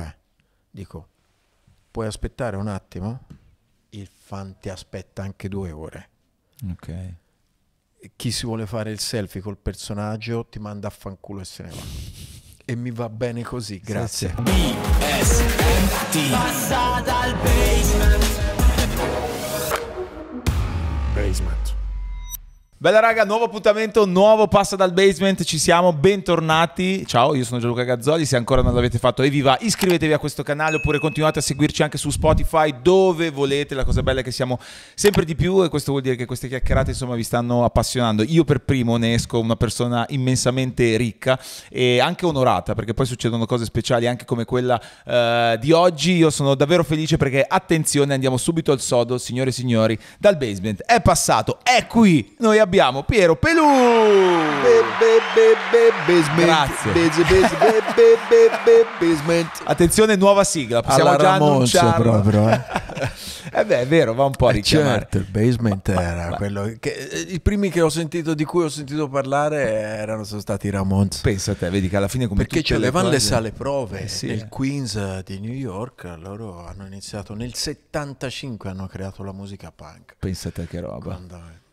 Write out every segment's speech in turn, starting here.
Cioè, dico, puoi aspettare un attimo, il fan ti aspetta anche due ore. Ok. Chi si vuole fare il selfie col personaggio ti manda a fanculo e se ne va. E mi va bene così, grazie. BSMT dal basement. Basement. Bella raga, nuovo appuntamento, nuovo passo dal basement, ci siamo, bentornati. Ciao, io sono Gianluca Gazzoli, se ancora non l'avete fatto evviva, iscrivetevi a questo canale oppure continuate a seguirci anche su Spotify dove volete. La cosa bella è che siamo sempre di più e questo vuol dire che queste chiacchierate insomma vi stanno appassionando. Io per primo ne esco una persona immensamente ricca e anche onorata perché poi succedono cose speciali anche come quella eh, di oggi. Io sono davvero felice perché attenzione, andiamo subito al sodo, signore e signori, dal basement. È passato, è qui, noi abbiamo abbiamo Piero Pelù. Grazie. Attenzione, nuova sigla. Possiamo Alla già Ramonce proprio, eh. eh beh, è vero, va un po' a eh, richiamare. Certo, il basement era ma, quello che, eh, I primi che ho sentito, di cui ho sentito parlare, erano sono stati i Ramones. Pensa a te, vedi che alla fine come Perché c'erano le, sale prove eh, sì. nel Queens di New York, loro hanno iniziato nel 75, hanno creato la musica punk. Pensate che roba. Quando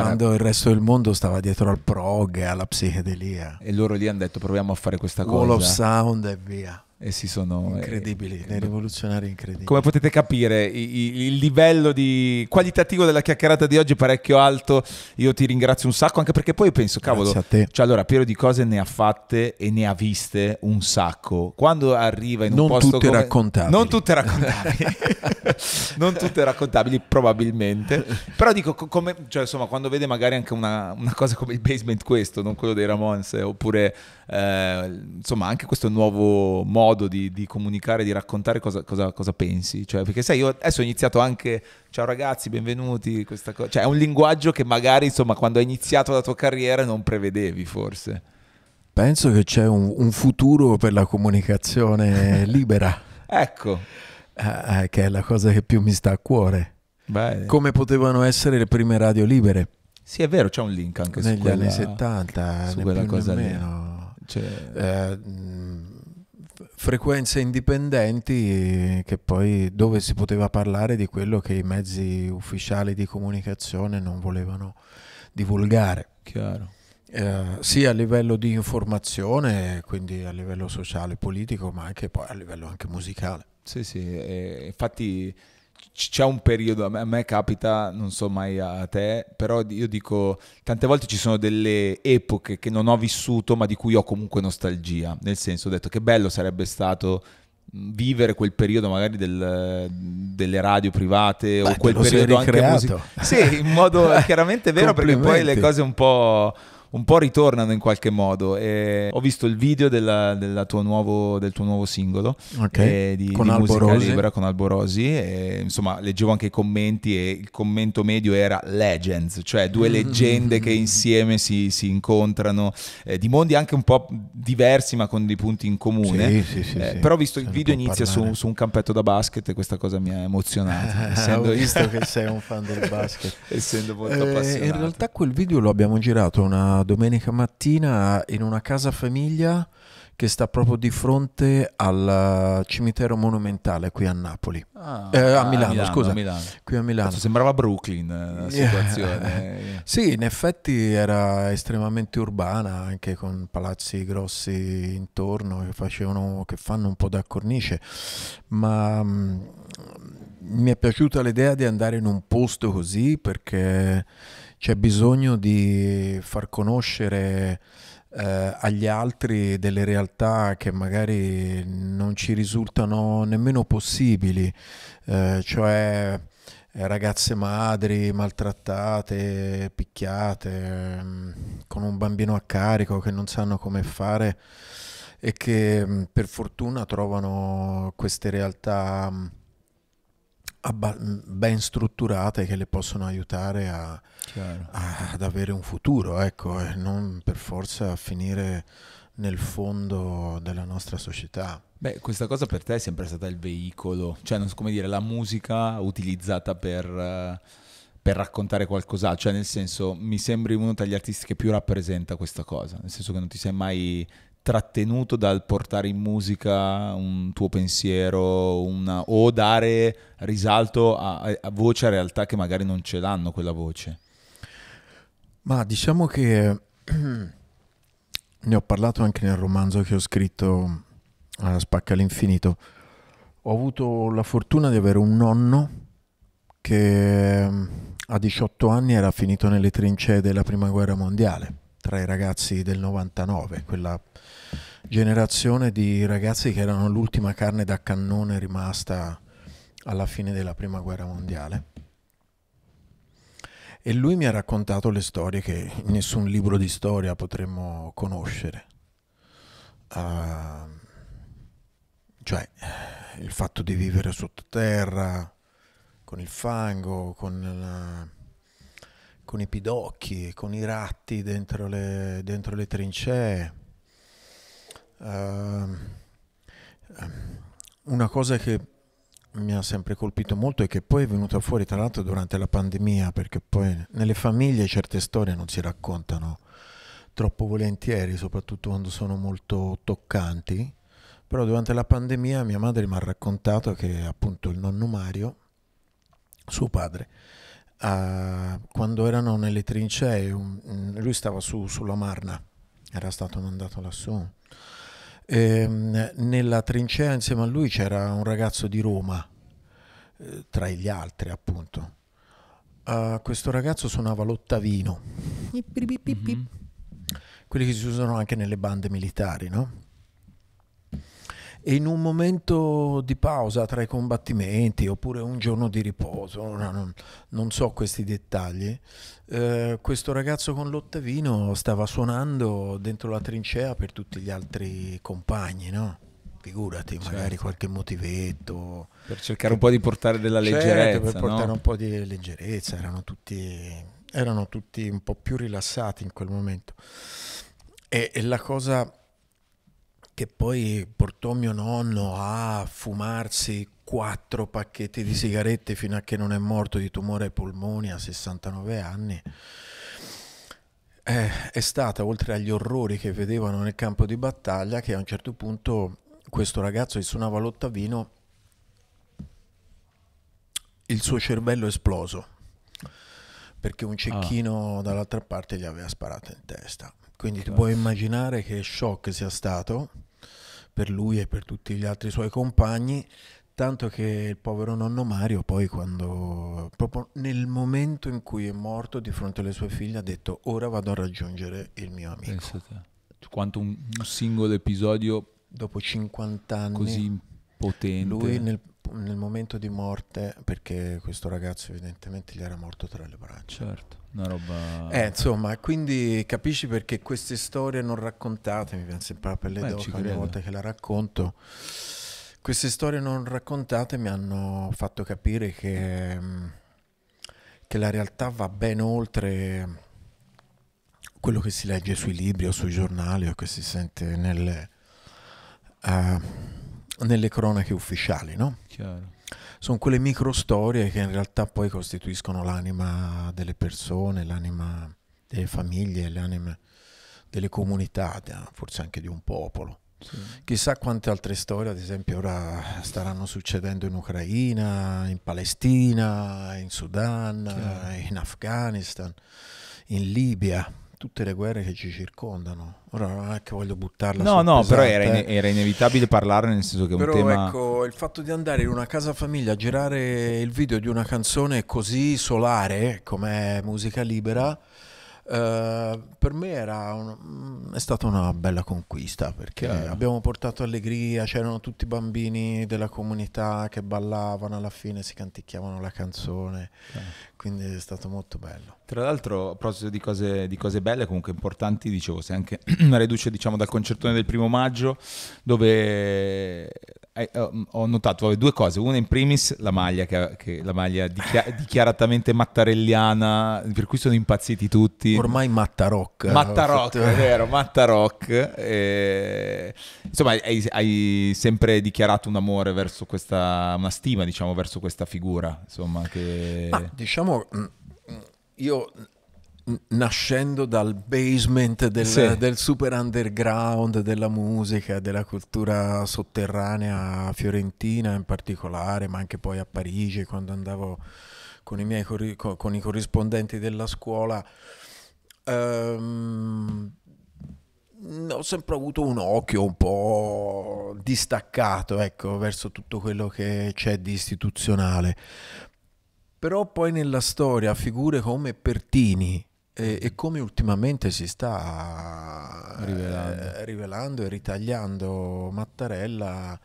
quando il resto del mondo stava dietro al prog e alla psichedelia. E loro lì hanno detto proviamo a fare questa Wall cosa. Wall of sound e via e si sono eh, incredibili, eh, dei rivoluzionari incredibili. Come potete capire, i, il livello di, qualitativo della chiacchierata di oggi è parecchio alto. Io ti ringrazio un sacco, anche perché poi penso, cavolo, cioè allora Piero di cose ne ha fatte e ne ha viste un sacco. Quando arriva in un posto tutte come... raccontabili. Non tutte raccontabili. non tutte raccontabili probabilmente. Però dico come cioè, insomma, quando vede magari anche una, una, cosa come il basement questo, non quello dei Ramones, oppure eh, insomma, anche questo nuovo modo modo di, di comunicare, di raccontare cosa, cosa, cosa pensi. Cioè, perché sai, io adesso ho iniziato anche, ciao ragazzi, benvenuti, questa cosa. Cioè, è un linguaggio che magari, insomma, quando hai iniziato la tua carriera non prevedevi forse. Penso che c'è un, un futuro per la comunicazione libera. ecco. Eh, eh, che è la cosa che più mi sta a cuore. Bene. Come potevano essere le prime radio libere. Sì, è vero, c'è un link anche Negli su quella, anni 70, su quella cosa lì. Cioè... Eh, mm, frequenze indipendenti che poi dove si poteva parlare di quello che i mezzi ufficiali di comunicazione non volevano divulgare. Chiaro. Eh, sia a livello di informazione, quindi a livello sociale, e politico, ma anche poi a livello anche musicale. Sì, sì, eh, infatti c'è un periodo, a me, a me, capita, non so mai a te, però io dico, tante volte ci sono delle epoche che non ho vissuto ma di cui ho comunque nostalgia, nel senso ho detto che bello sarebbe stato vivere quel periodo magari del, delle radio private Beh, o quel periodo anche musica. Sì, in modo chiaramente vero perché poi le cose un po' un po' ritornano in qualche modo. E ho visto il video della, della tuo nuovo, del tuo nuovo singolo okay. Eh, di, con di Alborosi. musica libera con Alborosi. E, insomma, leggevo anche i commenti e il commento medio era Legends, cioè due mm-hmm. leggende che insieme si, si incontrano, eh, di mondi anche un po' diversi ma con dei punti in comune. Sì, sì, sì, eh, però ho visto il video inizia su, su, un campetto da basket e questa cosa mi ha emozionato. essendo... ho visto che sei un fan del basket. essendo molto eh, appassionato. In realtà quel video lo abbiamo girato una domenica mattina in una casa famiglia che sta proprio di fronte al eh, cimitero monumentale qui a Napoli. Ah, eh, a, Milano, a Milano, scusa. A Milano. Qui a Milano. Cazzo, sembrava Brooklyn eh, la eh. situazione. sì, in effetti era estremamente urbana, anche con palazzi grossi intorno che, facevano, che fanno un po' da cornice, ma mh, mm, mi è piaciuta l'idea di andare in un posto così perché c'è bisogno di far conoscere eh, agli altri delle realtà che magari non ci risultano nemmeno possibili, eh, cioè eh, ragazze madri maltrattate, picchiate, mm, con un bambino a carico che non sanno come fare e che mm, per fortuna trovano queste realtà mm, ben strutturate che le possono aiutare a, a, ad avere un futuro, ecco, e non per forza a finire nel fondo della nostra società. Beh, questa cosa per te è sempre stata il veicolo, cioè non so come dire, la musica utilizzata per, per raccontare qualcosa, cioè nel senso mi sembri uno degli artisti che più rappresenta questa cosa, nel senso che non ti sei mai trattenuto dal portare in musica un tuo pensiero una, o dare risalto a, a voce a realtà che magari non ce l'hanno quella voce? Ma diciamo che ne ho parlato anche nel romanzo che ho scritto a Spacca all'infinito. Ho avuto la fortuna di avere un nonno che a 18 anni era finito nelle trincee della prima guerra mondiale, tra i ragazzi del 99, quella generazione di ragazzi che erano l'ultima carne da cannone rimasta alla fine della prima guerra mondiale. E lui mi ha raccontato le storie che nessun libro di storia potremmo conoscere. Uh, cioè il fatto di vivere sottoterra, con il fango, con, la, con i pidocchi, con i ratti dentro le, dentro le trincee Ehm, ehm, una cosa che mi ha sempre colpito molto e che poi è venuta fuori tra l'altro durante la pandemia, perché poi nelle famiglie certe storie non si raccontano troppo volentieri, soprattutto quando sono molto toccanti, però durante la pandemia mia madre mi ha raccontato che appunto il nonno Mario, suo padre, eh, quando erano nelle trincee, un, lui stava su, sulla Marna, era stato mandato lassù Ehm, nella trincea insieme a lui c'era un ragazzo di Roma, eh, tra gli altri appunto. Uh, questo ragazzo suonava l'ottavino. Mm-hmm quelli che si usano anche nelle bande militari, no? e in un momento di pausa tra i combattimenti oppure un giorno di riposo, non, non so questi dettagli, eh, questo ragazzo con l'ottavino stava suonando dentro la trincea per tutti gli altri compagni, no? Figurati, certo. magari qualche motivetto. Per cercare un po' di portare della certo, leggerezza. Certo, per portare no? un po' di leggerezza, erano tutti, erano tutti un po' più rilassati in quel momento. E, e la cosa che poi portò mio nonno a fumarsi quattro pacchetti di sigarette fino a che non è morto di tumore ai polmoni a 69 anni. Eh, è stata, oltre agli orrori che vedevano nel campo di battaglia, che a un certo punto questo ragazzo che suonava l'ottavino, il suo cervello è esploso, perché un cecchino ah. dall'altra parte gli aveva sparato in testa. Quindi tu puoi immaginare che shock sia stato per lui e per tutti gli altri suoi compagni, tanto che il povero nonno Mario poi quando, proprio nel momento in cui è morto di fronte alle sue figlie, ha detto ora vado a raggiungere il mio amico. Pensate. Quanto un, un singolo episodio dopo 50 anni così potente. Lui nel, nel momento di morte, perché questo ragazzo evidentemente gli era morto tra le braccia. Certo, una roba... Eh, insomma, quindi capisci perché queste storie non raccontate, mi viene sempre la pelle d'oca ogni volta che la racconto, queste storie non raccontate mi hanno fatto capire che, mm, che la realtà va ben oltre quello che si legge sui libri o sui giornali o che si sente nelle... Uh, nelle cronache ufficiali, no? Chiaro. Sono quelle micro storie che in realtà poi costituiscono l'anima delle persone, l'anima delle famiglie, l'anima delle comunità, forse anche di un popolo. Sì. Chissà quante altre storie, ad esempio, ora staranno succedendo in Ucraina, in Palestina, in Sudan, Chiaro. in Afghanistan, in Libia tutte le guerre che ci circondano. Ora non è che voglio buttarla No, no, pesante. però era, in- era, inevitabile parlarne nel senso che però, è un tema... ecco, il fatto di andare in una casa famiglia a girare il video di una canzone così solare, come musica libera, eh, per me un, mm, è stata una bella conquista perché eh. abbiamo portato allegria, c'erano tutti i bambini della comunità che ballavano alla fine, si canticchiavano la canzone, eh. quindi è stato molto bello. Tra l'altro, a proposito di cose, di cose belle, comunque importanti, dicevo, sei anche una riduce diciamo, dal concertone del primo maggio dove eh, eh, mm, ho notato vabbè, due cose. Una, in primis, la maglia, che, che la maglia dichia- dichiaratamente mattarelliana, per cui sono impazziti tutti. Ormai Mattarock. Eh, Mattarock, è vero, Mattarock. E... Insomma, hai, hai, sempre dichiarato un amore verso questa, una stima, diciamo, verso questa figura. Insomma, che... Ma, diciamo, mm, mm, io nascendo dal basement del, sì. del, super underground della musica, della cultura sotterranea fiorentina in particolare, ma anche poi a Parigi quando andavo con i miei corri- con i corrispondenti della scuola. Um, ho sempre avuto un occhio un po' distaccato ecco, verso tutto quello che c'è di istituzionale. Però poi nella storia figure come Pertini, e, e, come ultimamente si sta eh, rivelando. Eh, rivelando e ritagliando Mattarella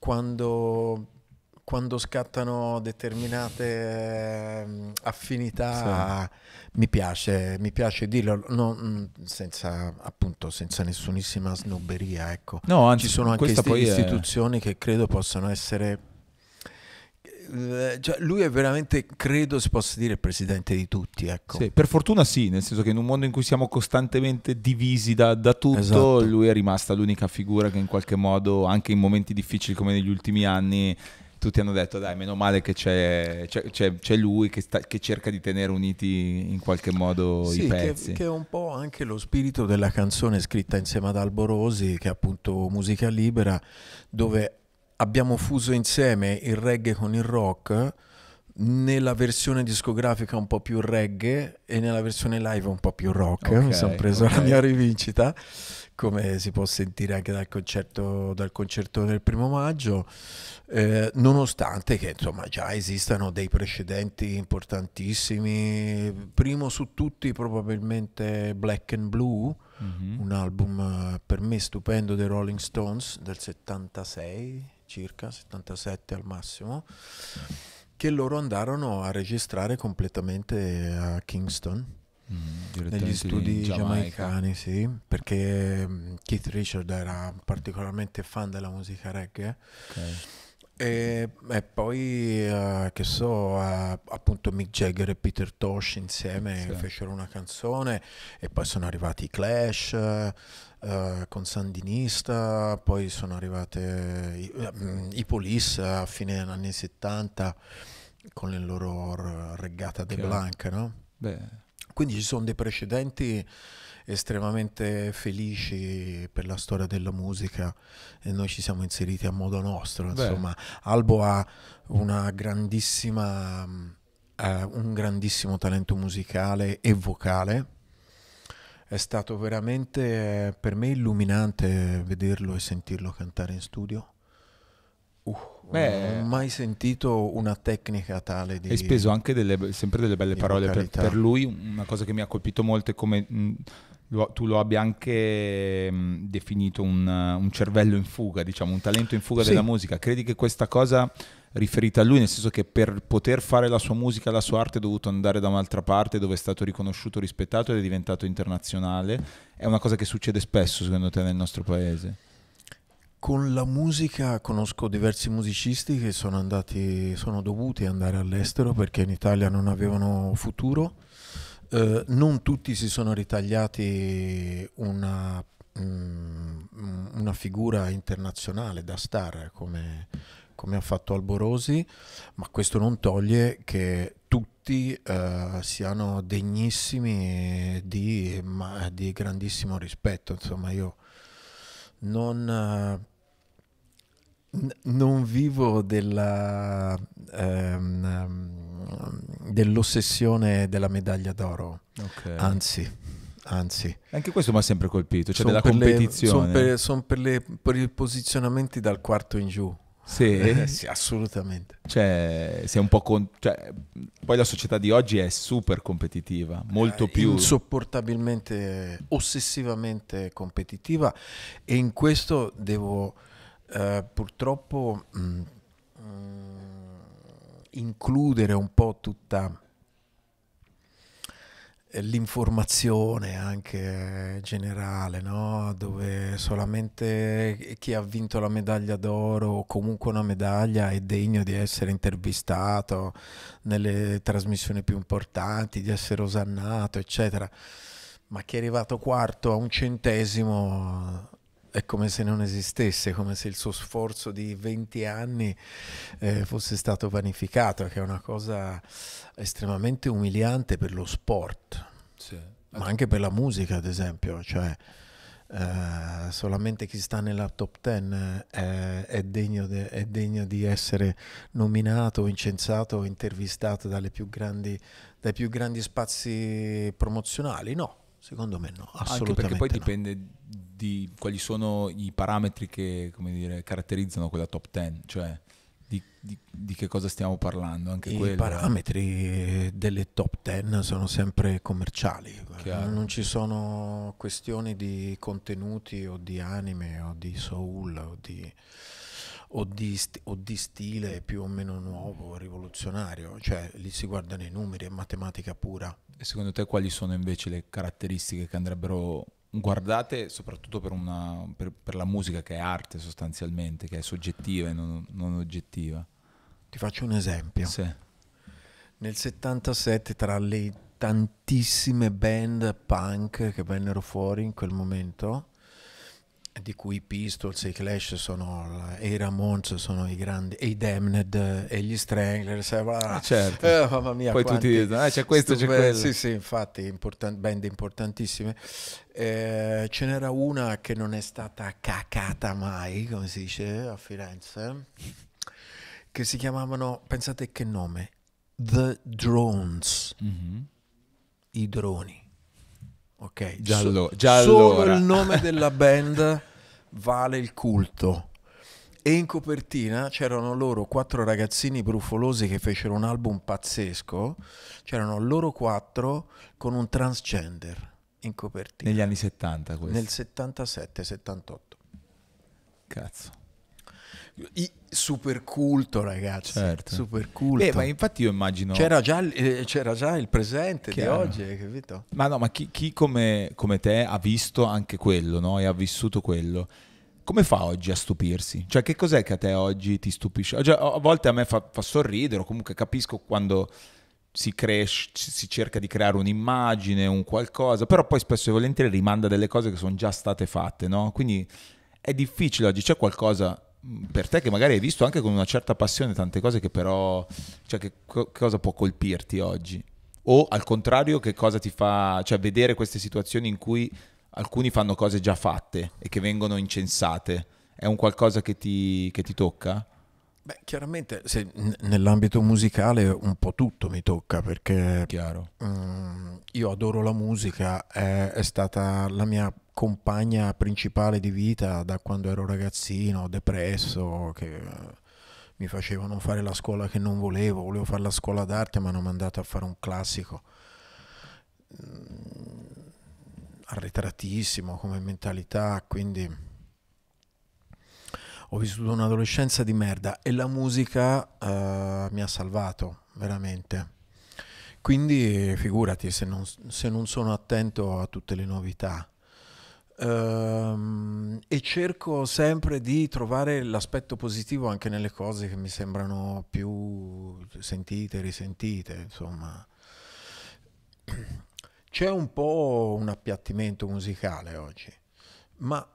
quando, quando scattano determinate eh, affinità sì. mi, piace, mi piace dirlo no, mm, senza, appunto, senza nessunissima snobberia ecco. no, anzi, ci sono anche istituzioni è... che credo possano essere eh, cioè, lui è veramente, credo si possa dire, il presidente di tutti. Ecco. Sì, per fortuna sì, nel senso che in un mondo in cui siamo costantemente divisi da, da tutto, esatto. lui è rimasta l'unica figura che in qualche modo, anche in momenti difficili come negli ultimi anni, tutti hanno detto dai meno male che c'è, c'è, c'è, c'è lui che, sta, che, cerca di tenere uniti in qualche modo sì, i pezzi che, che, è un po' anche lo spirito della canzone scritta insieme ad Alborosi che è appunto musica libera dove abbiamo fuso insieme il reggae con il rock nella versione discografica un po' più reggae e nella versione live un po' più rock. Okay, mi sono preso okay. la mia rivincita, come si può sentire anche dal concerto, dal concerto del primo maggio, eh, nonostante che insomma già esistano dei precedenti importantissimi. Primo su tutti probabilmente Black and Blue, mm -hmm. un album per me stupendo dei Rolling Stones del 76 circa 77 al massimo, che loro andarono a registrare completamente a Kingston. Mm, negli studi giamaicani, sì, perché mm, Keith Richard era particolarmente fan della musica reggae. Okay. E, e, poi, uh, che so, uh, appunto Mick Jagger e Peter Tosh insieme sì. fecero una canzone e poi sono arrivati i Clash. Uh, eh, con Sandinista, poi sono arrivate uh, i, eh, Polis a fine anni 70 con le loro regata de Blanc, no? Quindi ci sono dei precedenti estremamente felici per la storia della musica e noi ci siamo inseriti a modo nostro. Insomma, Beh. Albo ha una grandissima, uh, un grandissimo talento musicale e vocale è stato veramente per me illuminante vederlo e sentirlo cantare in studio. Uh, Beh, non ho mai sentito una tecnica tale di... Hai speso anche delle, sempre delle belle parole per, per, lui, una cosa che mi ha colpito molto è come mh, mm, lo, tu lo abbia anche mh, mm, definito un, un, cervello in fuga, diciamo, un talento in fuga sì. della musica. Credi che questa cosa riferita a lui, nel senso che per poter fare la sua musica, la sua arte, è dovuto andare da un'altra parte dove è stato riconosciuto, rispettato ed è diventato internazionale. È una cosa che succede spesso, secondo te, nel nostro paese? Con la musica conosco diversi musicisti che sono, andati, sono dovuti andare all'estero perché in Italia non avevano futuro. Eh, non tutti si sono ritagliati una, mh, mm, una figura internazionale da star eh, come, come ha fatto Alborosi, ma questo non toglie che tutti eh, siano degnissimi di, ma, di, grandissimo rispetto. Insomma, io non, non vivo della, ehm, dell'ossessione della medaglia d'oro, okay. anzi anzi. Anche questo mi ha sempre colpito, cioè della competizione. Sono per, son per, per i posizionamenti dal quarto in giù. Sì. Eh, sì, assolutamente. Cioè, sei un po' con... Cioè, poi la società di oggi è super competitiva, eh, molto eh, più... Insopportabilmente, ossessivamente competitiva e in questo devo eh, purtroppo mh, mm, mh, mm, includere un po' tutta l'informazione anche generale, no? dove solamente chi ha vinto la medaglia d'oro o comunque una medaglia è degno di essere intervistato nelle trasmissioni più importanti, di essere osannato, eccetera. Ma chi è arrivato quarto a un centesimo è come se non esistesse, come se il suo sforzo di 20 anni eh, fosse stato vanificato, che è una cosa estremamente umiliante per lo sport, sì. ma anche per la musica, ad esempio. Cioè, eh, solamente chi sta nella top 10 è, eh, è, degno de, è, degno di essere nominato, incensato o intervistato più grandi, dai più grandi spazi promozionali? No, secondo me no, assolutamente. Anche perché poi no. dipende di quali sono i parametri che dire, caratterizzano quella top 10, cioè di, di, di che cosa stiamo parlando. Anche I quello. parametri delle top 10 sono sempre commerciali, Chiaro. non ci sono questioni di contenuti o di anime o di soul o di... O di, o di, stile più o meno nuovo, rivoluzionario, cioè lì si guardano i numeri, è matematica pura. E secondo te quali sono invece le caratteristiche che andrebbero guardate soprattutto per, una, per, per, la musica che è arte sostanzialmente, che è soggettiva e non, non oggettiva. Ti faccio un esempio. Sì. Nel 77 tra le tantissime band punk che vennero fuori in quel momento, di cui i Pistols e i Clash sono e i Ramones sono i grandi e i Damned e gli Stranglers eh, ah, certo. eh, mamma mia poi tutti dicono ah, c'è questo c'è quello sì sì infatti important, band importantissime eh, ce n'era una che non è stata cacata mai come si dice a Firenze che si chiamavano pensate che nome The Drones mm-hmm. i droni ok? Giallo, so, già solo il nome della band vale il culto. E in copertina c'erano loro quattro ragazzini brufolosi che fecero un album pazzesco. C'erano loro quattro con un transgender in copertina. Negli anni 70 questo. Nel 77-78. Cazzo super culto, ragazzi. Certo. Super culto. Eh, ma infatti io immagino. C'era già, eh, c'era già il presente Chiaro. di oggi, capito? Ma no, ma chi, chi come, come, te ha visto anche quello, no? E ha vissuto quello. Come fa oggi a stupirsi? Cioè, che cos'è che a te oggi ti stupisce? Oggi, cioè, a volte a me fa, fa sorridere, o comunque capisco quando si, cresce, si cerca di creare un'immagine, un qualcosa, però poi spesso e volentieri rimanda delle cose che sono già state fatte, no? Quindi è difficile oggi, c'è qualcosa per te che magari hai visto anche con una certa passione tante cose che però, cioè che co- cosa può colpirti oggi? O al contrario che cosa ti fa, cioè vedere queste situazioni in cui alcuni fanno cose già fatte e che vengono incensate, è un qualcosa che ti, che ti tocca? Beh, chiaramente se, n- nell'ambito musicale un po' tutto mi tocca perché mh, mm, io adoro la musica, è, è stata la mia compagna principale di vita da quando ero ragazzino, depresso, che eh, mi facevano fare la scuola che non volevo, volevo fare la scuola d'arte, ma hanno mandato a fare un classico mm, arretratissimo come mentalità, quindi ho vissuto un'adolescenza di merda e la musica uh, mi ha salvato veramente. Quindi figurati se non, se non sono attento a tutte le novità. Ehm, e cerco sempre di trovare l'aspetto positivo anche nelle cose che mi sembrano più sentite, risentite, insomma. C'è un po' un appiattimento musicale oggi, ma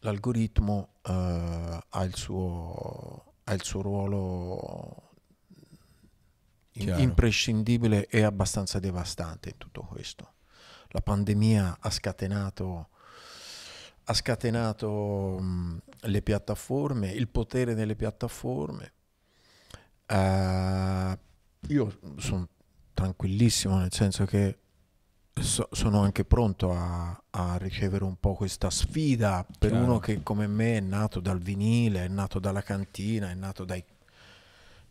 l'algoritmo uh, ha, il suo, ha il suo ruolo Chiaro. imprescindibile e abbastanza devastante in tutto questo la pandemia ha scatenato, ha scatenato le piattaforme, il potere delle piattaforme. Uh, io sono tranquillissimo, nel senso che so, sono anche pronto a, a, ricevere un po' questa sfida per Chiaro. uno che come me è nato dal vinile, è nato dalla cantina, è nato dai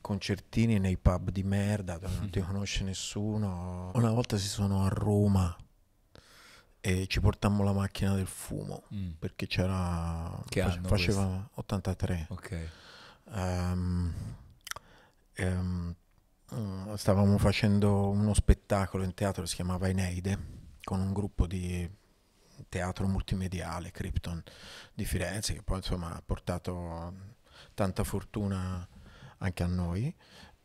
concertini nei pub di merda dove non ti conosce nessuno. Una volta si sono a Roma e ci portammo la macchina del fumo mm. perché c'era che face, faceva questo? 83 okay. um, um, stavamo facendo uno spettacolo in teatro si chiamava Eneide con un gruppo di teatro multimediale Krypton di Firenze che poi insomma ha portato tanta fortuna anche a noi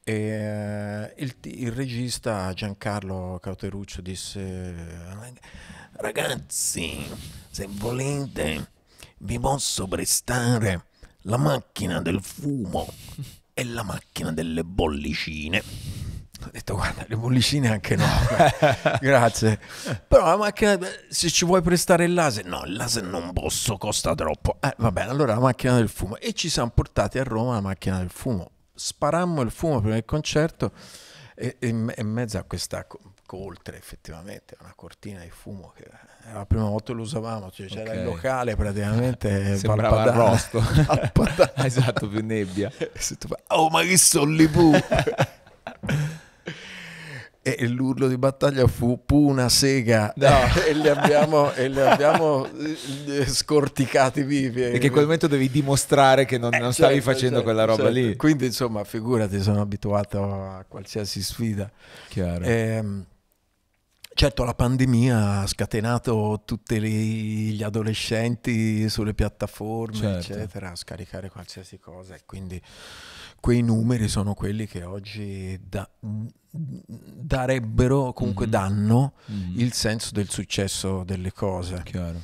e, eh, il, il, regista Giancarlo Cauteruccio disse: Ragazzi, se volete, vi posso prestare la macchina del fumo e la macchina delle bollicine. Ho detto, guarda, le bollicine anche no, grazie. Però la macchina, se ci vuoi prestare il laser, no, il laser non posso, costa troppo. Eh, vabbè, allora la macchina del fumo. E ci siamo portati a Roma la macchina del fumo sparammo il fumo prima del concerto e, e, in mezzo a questa coltre effettivamente, una cortina di fumo che era la prima volta che lo usavamo, cioè c'era il locale praticamente eh, sembrava arrosto esatto, più nebbia oh ma che sono lì e l'urlo di battaglia fu una sega no. e li abbiamo, e li abbiamo eh, scorticati vivi perché in quel momento devi dimostrare che non, eh, non stavi certo, facendo certo, quella roba certo. lì quindi insomma figurati sono abituato a qualsiasi sfida chiaro ehm, Certo, la pandemia ha scatenato tutti gli adolescenti sulle piattaforme, certo. eccetera, a scaricare qualsiasi cosa e quindi quei numeri sono quelli che oggi da, darebbero, comunque mm-hmm. danno mm-hmm. il senso del successo delle cose. E,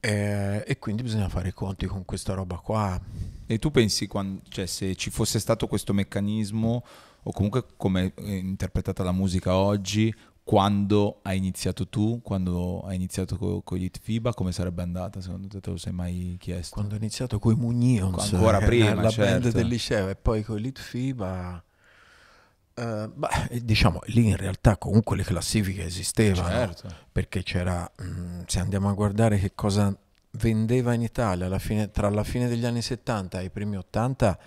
eh, e, quindi bisogna fare i conti con questa roba qua. E tu pensi, quando, cioè, se ci fosse stato questo meccanismo, o comunque come è interpretata la musica oggi, quando hai iniziato tu, quando hai iniziato co- con gli FIBA, come sarebbe andata secondo te? Te lo sei mai chiesto? Quando ho iniziato con i Mugnions, ancora eh, prima, la certo. band del liceo e poi con gli FIBA. Uh, eh, beh, eh, diciamo lì in realtà comunque le classifiche esistevano certo. perché c'era mh, mm, se andiamo a guardare che cosa vendeva in Italia fine, tra la fine degli anni 70 e i primi 80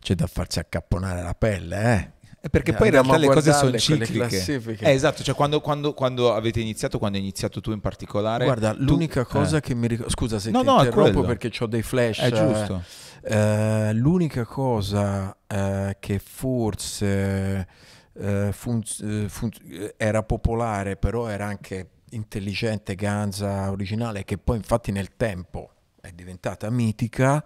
c'è da farsi accapponare la pelle eh? Eh, perché eh, poi in realtà le cose sono cicliche. Eh, esatto, cioè quando, quando, quando, avete iniziato, quando hai iniziato tu in particolare... Guarda, tu... l'unica eh. cosa eh. che mi ricordo... Scusa se no, ti no, interrompo perché ho dei flash. È giusto. Eh, l'unica cosa che forse fun... Fun... era popolare, però era anche intelligente, ganza, originale, che poi infatti nel tempo è diventata mitica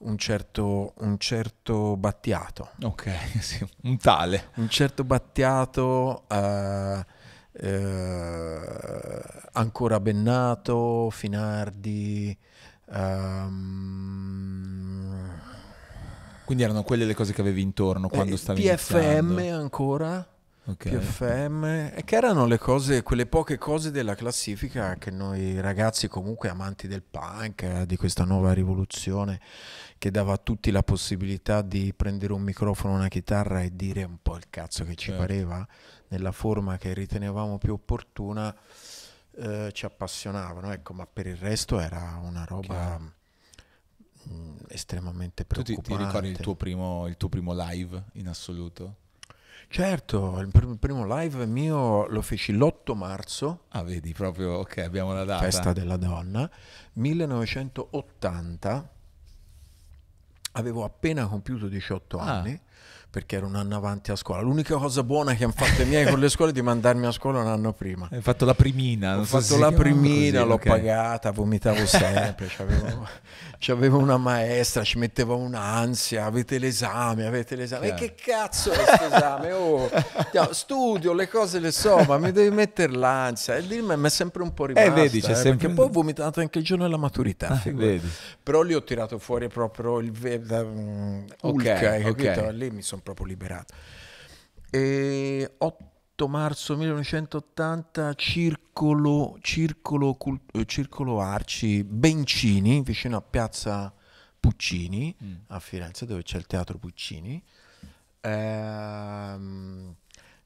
un certo, un certo Battiato. Ok, sì, un tale. Un certo Battiato eh, eh, ancora Bennato, Finardi. Ehm... Quindi erano quelle le cose che avevi intorno quando eh, stavi PFM iniziando. ancora okay. PFM, e che erano le cose, quelle poche cose della classifica che noi ragazzi comunque amanti del punk, eh, di questa nuova rivoluzione che dava a tutti la possibilità di prendere un microfono, una chitarra e dire un po' il cazzo che ci certo. pareva, nella forma che ritenevamo più opportuna, eh, ci appassionavano, ecco, ma per il resto era una roba... Chiaro mm, estremamente preoccupante. Tu ti, ti ricordi il tuo, primo, il tuo, primo, live in assoluto? Certo, il primo live mio lo feci l'8 marzo. Ah, vedi, proprio, ok, abbiamo la data. Festa della donna, 1980. Avevo appena compiuto 18 ah. anni perché ero un anno avanti a scuola. L'unica cosa buona che hanno fatto i miei con le scuole è di mandarmi a scuola un anno prima. Hai fatto la primina. Ho fatto la primina, così, l'ho okay. pagata, vomitavo sempre, c'avevo, una maestra, ci metteva un'ansia, avete l'esame, avete l'esame. Chiaro. E che cazzo è questo esame? Oh, studio, le cose le so, ma mi devi mettere l'ansia. E lì mi è sempre un po' rimasta. Eh, vedi, c'è eh, sempre... Perché poi ho vomitato anche il giorno della maturità. Ah, Però lì ho tirato fuori proprio il... Ve- da, um, ok, ulca, okay. Lì mi sono sono proprio liberato. E 8 marzo 1980, circolo, circolo, eh, circolo Arci Bencini, vicino a Piazza Puccini, mm. a Firenze, dove c'è il Teatro Puccini. Ehm,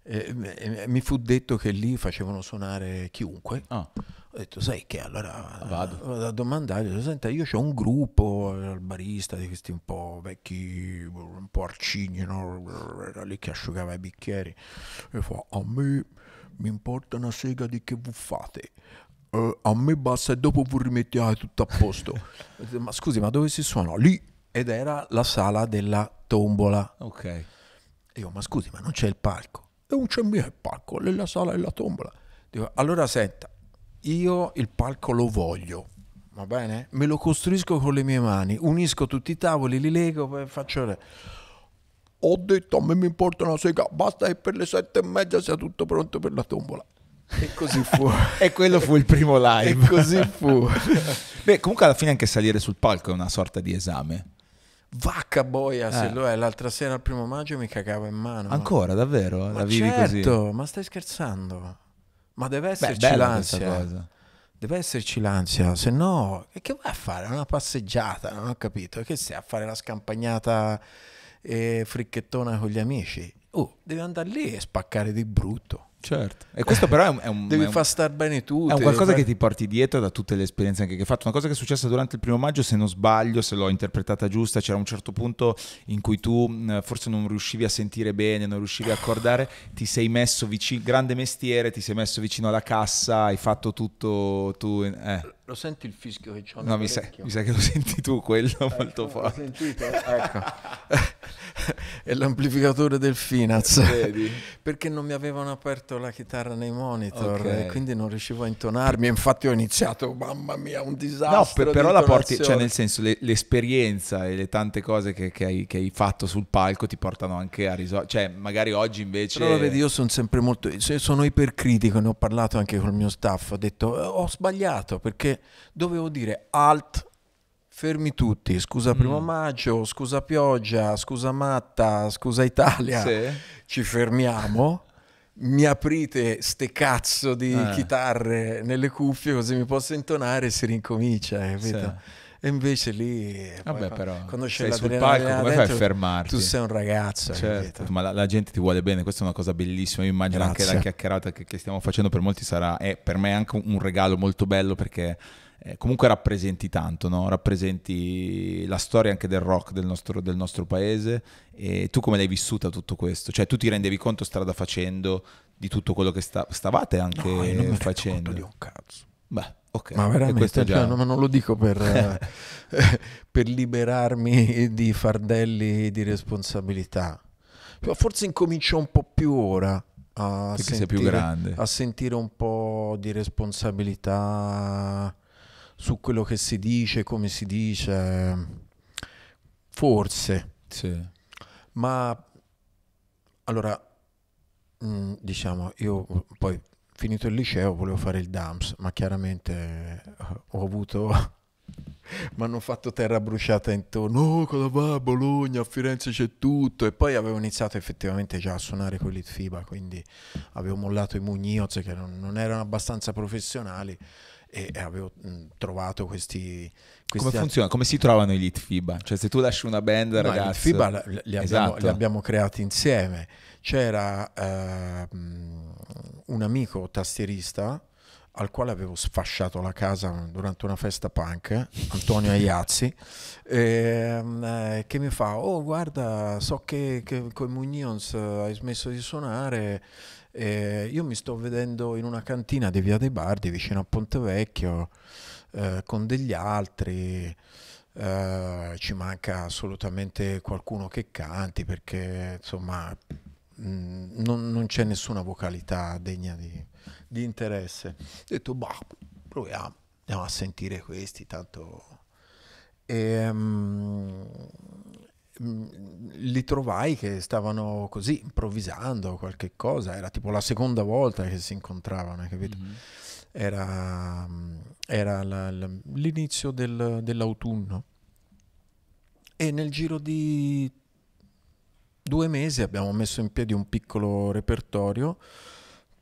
eh, eh, mi fu detto che lì facevano suonare chiunque. Ah. Ho detto, sai che allora vado, vado a domandare senta, io c'ho un gruppo al barista di questi un po' vecchi, un po' arcigni, no? era lì che asciugava i bicchieri. E fa, a me mi importa una sega di che buffate. Eh, a me basta e dopo vi rimettiate tutto a posto. ma scusi, ma dove si suona? Lì. Ed era la sala della tombola. Ok. E io, ma scusi, ma non c'è il palco? E eh, non c'è mica il palco, è la sala della tombola. Dico, allora senta, io il palco lo voglio, va bene? Me lo costruisco con le mie mani, unisco tutti i tavoli, li leggo e faccio... Ho detto a me mi importa una sega, basta che per le sette e mezza sia tutto pronto per la tombola. E così fu. e quello fu il primo live. e così fu. Beh, comunque alla fine anche salire sul palco è una sorta di esame. Vacca boia, eh. se lo è. L'altra sera al primo maggio mi cagavo in mano. Ancora, davvero? Ma la vivi certo, così? ma stai scherzando? Ma deve esserci Beh, l'ansia. Eh. Deve esserci l'ansia, se no, che vai a fare? Una passeggiata, non ho capito. Che stai a fare la scampagnata e eh, fricchettona con gli amici? Oh, devi andare lì e spaccare di brutto. Certo, e questo però è un... È un Devi è un, far star bene tu. È un qualcosa far... che ti porti dietro da tutte le esperienze anche che hai fatto. Una cosa che è successa durante il primo maggio, se non sbaglio, se l'ho interpretata giusta, c'era un certo punto in cui tu forse non riuscivi a sentire bene, non riuscivi a accordare, ti sei messo vicino, grande mestiere, ti sei messo vicino alla cassa, hai fatto tutto tu... Eh. Lo senti il fischio che c'ho? No, mi sa, mi sa, che lo senti tu quello eh, molto forte. L'ho sentito? Ecco. ecco. È l'amplificatore del Finaz. Vedi? Perché non mi avevano aperto la chitarra nei monitor okay. quindi non riuscivo a intonarmi. Infatti ho iniziato, mamma mia, un disastro. No, per, però la porti, cioè nel senso, le, l'esperienza e le tante cose che, che, hai, che, hai, fatto sul palco ti portano anche a risolvere. Cioè, magari oggi invece... Però vedi, io sono sempre molto... Sono ipercritico, ne ho parlato anche col mio staff. Ho detto, eh, ho sbagliato perché dovevo dire alt, fermi tutti, scusa mm. primo mm. maggio, scusa pioggia, scusa matta, scusa Italia, sì. ci fermiamo. mi aprite ste cazzo di eh. chitarre nelle cuffie così mi posso intonare e si rincomincia, capito? Sì. E invece lì, Vabbè, poi, però, quando sei sul palco, come dentro, fai a fermarti? Tu sei un ragazzo, certo, ma la, la, gente ti vuole bene, questa è una cosa bellissima. Io immagino Grazie. anche la chiacchierata che, che, stiamo facendo per molti sarà, è per me anche un regalo molto bello perché eh, comunque rappresenti tanto, no? rappresenti la storia anche del rock del nostro, del nostro paese e tu come l'hai vissuta tutto questo? Cioè tu ti rendevi conto strada facendo di tutto quello che sta, stavate anche no, io non mi facendo? Conto di un cazzo. Beh Okay, ma veramente, già... cioè, no, ma non lo dico per, eh, per, liberarmi di fardelli di responsabilità. Forse incomincio un po' più ora a, sentire, a sentire, un po' di responsabilità su quello che si dice, come si dice. Forse. Sì. Ma allora, mm, diciamo, io poi finito il liceo volevo fare il DAMS, ma chiaramente eh, ho avuto... mi hanno fatto terra bruciata intorno, oh cosa va a Bologna, a Firenze c'è tutto e poi avevo iniziato effettivamente già a suonare con l'ITFIBA, quindi avevo mollato i Mugnoz che non, non erano abbastanza professionali e, e avevo mh, trovato questi come funziona? Come si trovano gli ITFIBA? Cioè se tu lasci una band, no, ragazzi... Gli ITFIBA li, abbiamo, esatto. li abbiamo creati insieme. C'era eh, un amico tastierista al quale avevo sfasciato la casa durante una festa punk, Antonio Aiazzi, ehm, eh, che mi fa, oh guarda, so che, che con i Munions eh, hai smesso di suonare, eh, io mi sto vedendo in una cantina di Via dei Bardi vicino a Ponte Vecchio, eh, con degli altri. Eh, ci manca assolutamente qualcuno che canti perché insomma mh, mm, non, non, c'è nessuna vocalità degna di, di interesse. Ho detto, bah, proviamo, andiamo a sentire questi, tanto... E, um, mm, li trovai che stavano così improvvisando qualche cosa, era tipo la seconda volta che si incontravano, capito? Mm-hmm era, mm, era la, la, l'inizio del, dell'autunno e nel giro di due mesi abbiamo messo in piedi un piccolo repertorio,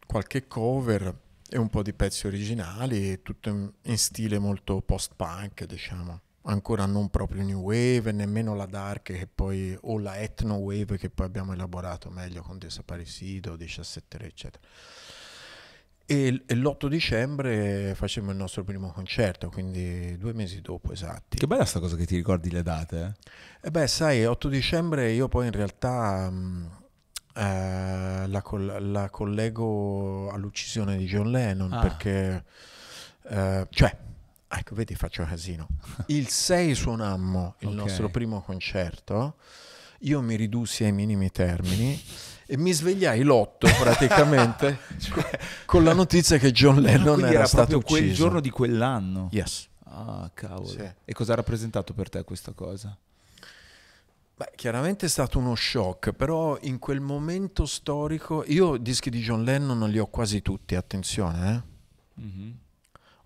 qualche cover e un po' di pezzi originali, tutto in, in stile molto post-punk, diciamo ancora non proprio new wave, nemmeno la dark che poi, o la ethno wave che poi abbiamo elaborato meglio con Desaparecido, 17 eccetera. E l'8 dicembre facemmo il nostro primo concerto, quindi due mesi dopo esatti. Che bella sta cosa che ti ricordi le date? Eh? E eh beh, sai, 8 dicembre io poi in realtà mh, mm, eh, la, col- la, collego all'uccisione di John Lennon ah. perché, eh, cioè, ecco, vedi, faccio casino. Il 6 suonammo il okay. nostro primo concerto, io mi ridussi ai minimi termini. e mi svegliai l'otto praticamente cioè, con la notizia che John Lennon era, era stato ucciso. quel giorno di quell'anno. Yes. Ah, cavolo. Sì. E cosa ha rappresentato per te questa cosa? Beh, chiaramente è stato uno shock, però in quel momento storico, io dischi di John Lennon li ho quasi tutti, attenzione, eh? mm-hmm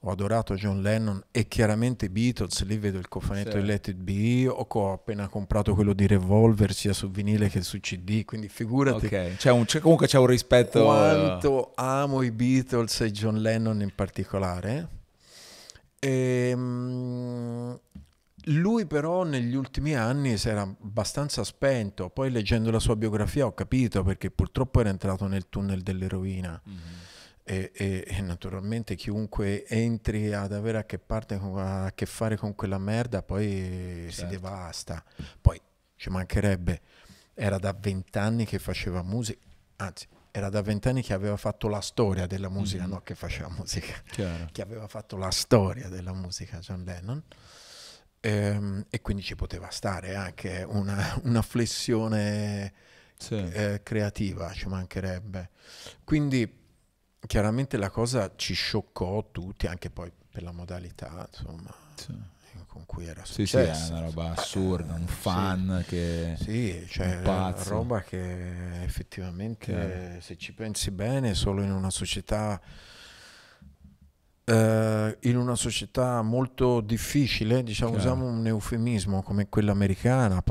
ho adorato John Lennon e chiaramente Beatles, lì vedo il cofanetto sì. di Let It Be, ho appena comprato quello di Revolver sia su vinile che su CD, quindi figurati. Okay. C'è un, c'è, comunque c'è un rispetto. Quanto amo i Beatles e John Lennon in particolare. E, ehm, lui però negli ultimi anni si era abbastanza spento, poi leggendo la sua biografia ho capito perché purtroppo era entrato nel tunnel dell'eroina. Mm-hmm e, e, e, naturalmente chiunque entri ad avere a che, parte, a che fare con quella merda poi certo. si devasta. Poi ci mancherebbe, era da vent'anni che faceva musica, anzi era da vent'anni che aveva fatto la storia della musica, mm-hmm. no che faceva musica, Chiaro. che aveva fatto la storia della musica John Lennon. Ehm, e quindi ci poteva stare anche una, una flessione sì. eh, creativa, ci mancherebbe. Quindi chiaramente la cosa ci scioccò tutti, anche poi per la modalità, insomma. Sì con cui era successo. Sì, sì, è una roba assurda, un fan sì. che... Sì, cioè una roba che effettivamente, che... se ci pensi bene, solo in una società... Eh, in una società molto difficile, diciamo, Chiaro. usiamo un eufemismo come quella americana,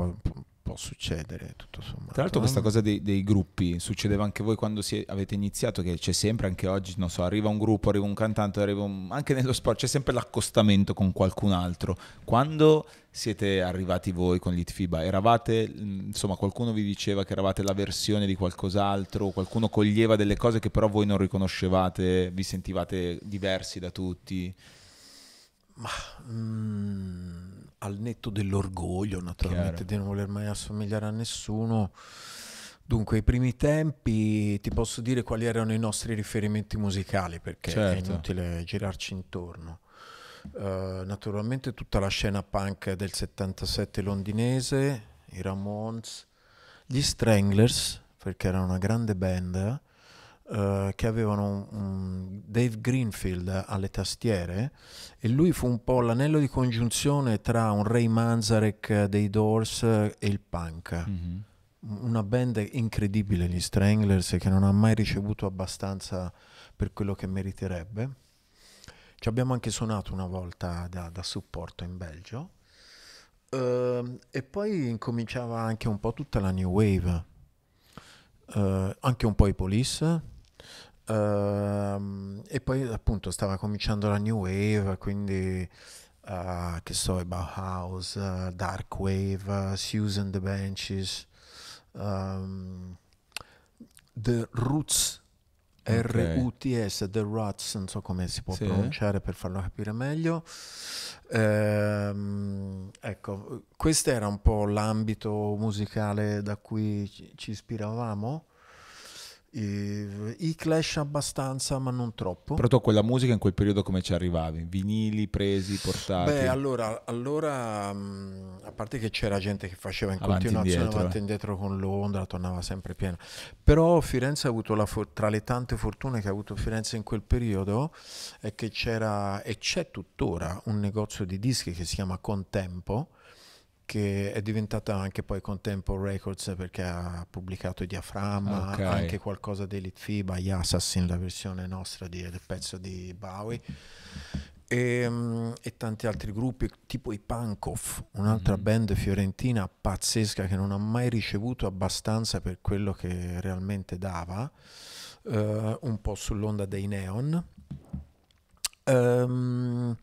può succedere tutto sommato. Tra l'altro questa mm. cosa dei, dei gruppi succedeva anche voi quando è, avete iniziato, che c'è sempre anche oggi, non so, arriva un gruppo, arriva un cantante, arriva un, anche nello sport c'è sempre l'accostamento con qualcun altro. Quando siete arrivati voi con l'ITFIBA? Eravate, mm, insomma, qualcuno vi diceva che eravate la versione di qualcos'altro, qualcuno coglieva delle cose che però voi non riconoscevate, vi sentivate diversi da tutti? Ma... Mm al netto dell'orgoglio naturalmente Chiaro. di non voler mai assomigliare a nessuno. Dunque, i primi tempi ti posso dire quali erano i nostri riferimenti musicali perché certo. è inutile girarci intorno. Uh, naturalmente tutta la scena punk del 77 londinese, i Ramones, gli Stranglers, perché era una grande band, eh, che avevano um, Dave Greenfield alle tastiere e lui fu un po' l'anello di congiunzione tra un Ray Manzarek eh, dei Doors eh, e il punk. Mm-hmm. Una band incredibile, gli Stranglers, che non ha mai ricevuto abbastanza per quello che meriterebbe. Ci abbiamo anche suonato una volta da, da supporto in Belgio. Uh, e poi incominciava anche un po' tutta la new wave, uh, anche un po' i police, Ehm, e poi appunto stava cominciando la new wave, quindi uh, che so, Bauhaus, uh, Dark Wave, Susan the Benches, um, ehm, The Roots, okay. R-U-T-S, The Roots non so come si può sì. pronunciare per farlo capire meglio. Ehm, ecco, questo era un po' l'ambito musicale da cui ci ispiravamo. Eh, I clash abbastanza, ma non troppo. Però tu quella musica in quel periodo come ci arrivavi? Vinili presi, portati? Beh, allora, allora mm, a parte che c'era gente che faceva in avanti continuazione indietro, avanti e eh. indietro con Londra, tornava sempre piena. Però Firenze ha avuto la for- tra le tante fortune che ha avuto Firenze in quel periodo è che c'era e c'è tuttora un negozio di dischi che si chiama Contempo che è diventata anche poi Contempo Records perché ha pubblicato i diaframma, okay. anche qualcosa di Elite FIBA, gli Assassin, la versione nostra di, del pezzo di Bowie. E, ehm, e, tanti altri gruppi, tipo i Pankoff, un'altra mm -hmm. band fiorentina pazzesca che non ha mai ricevuto abbastanza per quello che realmente dava, uh, un po' sull'onda dei neon. Um,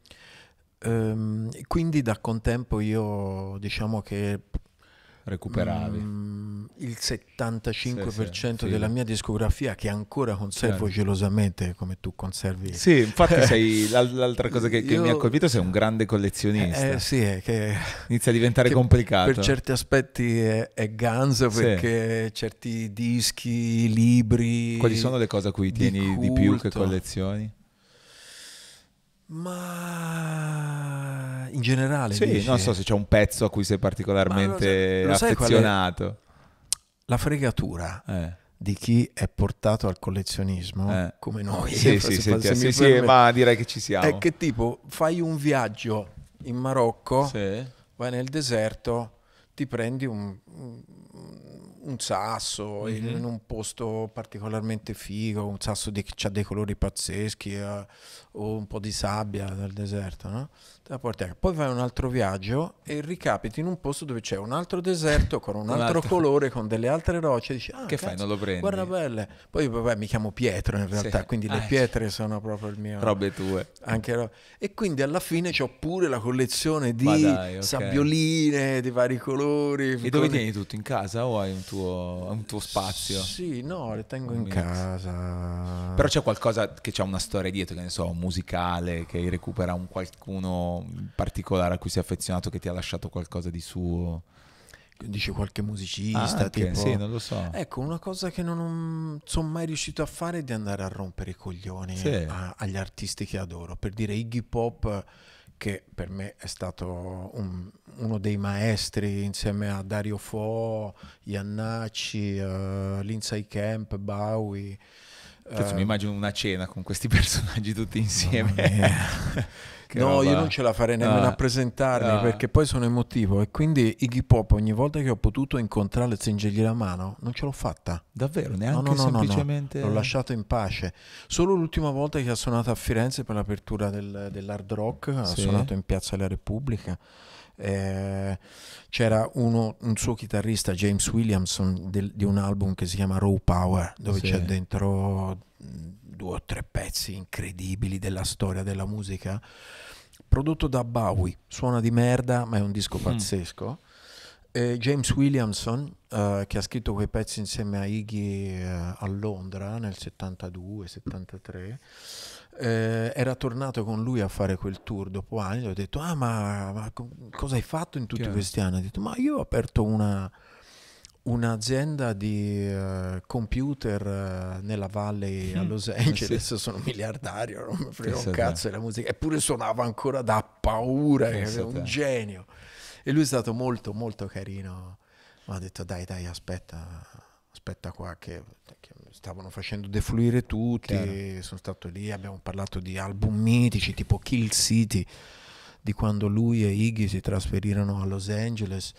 Ehm, quindi da contempo io diciamo che recuperavi mh, mm, il 75% sì, sì, sì. della mia discografia che ancora conservo certo. gelosamente come tu conservi sì infatti sei l'altra cosa che, che Io, mi ha colpito sei un grande collezionista eh, eh sì, che, inizia a diventare complicato per certi aspetti è, è ganzo perché certi dischi libri quali sono le cose a cui tieni di, di più che collezioni ma in generale, sì, non so se c'è un pezzo a cui sei particolarmente lo, affezionato. Lo la fregatura eh. di chi è portato al collezionismo eh. come noi. Sì, sì, se senti, se sì, sì, ma direi che ci siamo. È che tipo fai un viaggio in Marocco, vai nel deserto, ti prendi un, un sasso mm-hmm. in mhm. un posto particolarmente figo, un sasso che ha dei colori pazzeschi eh, o un po' di sabbia nel deserto, no? da portare. Poi vai un altro viaggio e ricapiti in un posto dove c'è un altro deserto con un, un altro, altro, colore, con delle altre rocce. Dici, ah, che cazzo, fai? Non lo prendi? Guarda belle. Poi vabbè, mi chiamo Pietro in realtà, sì. quindi ah, le pietre sono proprio il mio. Robe tue. Ro e quindi alla fine ho pure la collezione di dai, okay. sabbioline di vari colori. E con... dove tieni tutto? In casa o hai un tuo, un tuo spazio? Sì, no, le tengo un in mix. casa. Però c'è qualcosa che c'è una storia dietro, che ne so, musicale, che recupera un qualcuno in particolare a cui sei affezionato che ti ha lasciato qualcosa di suo? Dice qualche musicista, ah, tipo... Sì, non lo so. Ecco, una cosa che non sono mai riuscito a fare è di andare a rompere i coglioni sì. a, agli artisti che adoro. Per dire Iggy Pop che per me è stato un, uno dei maestri insieme a Dario Fo, Iannacci, uh, Lindsay Camp, Bowie. Cazzo, uh, mi eh, immagino una cena con questi personaggi tutti insieme no, roba. io non ce la farei nemmeno ah. a eh. presentarmi ah. perché poi sono emotivo e quindi Iggy Pop ogni volta che ho potuto incontrarlo e stringergli la mano non ce l'ho fatta. Davvero? Neanche no, no, semplicemente... No, no, L'ho lasciato in pace. Solo l'ultima volta che ha suonato a Firenze per l'apertura del, dell'Hard Rock, sì. ha suonato in Piazza della Repubblica eh, c'era uno, un suo chitarrista, James Williamson, del, di un album che si chiama Raw Power, dove sì. c'è dentro mm, due o tre pezzi incredibili della storia della musica, prodotto da Bowie, suona di merda, ma è un disco mm. pazzesco. Mm. James Williamson, eh, che ha scritto quei pezzi insieme a Iggy eh, a Londra nel 72-73, eh, era tornato con lui a fare quel tour dopo anni, gli ho detto, ah ma, ma cosa hai fatto in tutti Chiaro. questi anni? Ha detto, ma io ho aperto una, un'azienda di uh, computer uh, nella Valley mm. a Los Angeles, eh sì. sono miliardario, non mi frega un cazzo della musica, eppure suonava ancora da paura, era un genio. E lui è stato molto molto carino, mi ha detto dai dai aspetta, aspetta qua che, che stavano facendo defluire tutti, Chiaro. sono stato lì, abbiamo parlato di album mitici tipo Kill City, di quando lui e Iggy si trasferirono a Los Angeles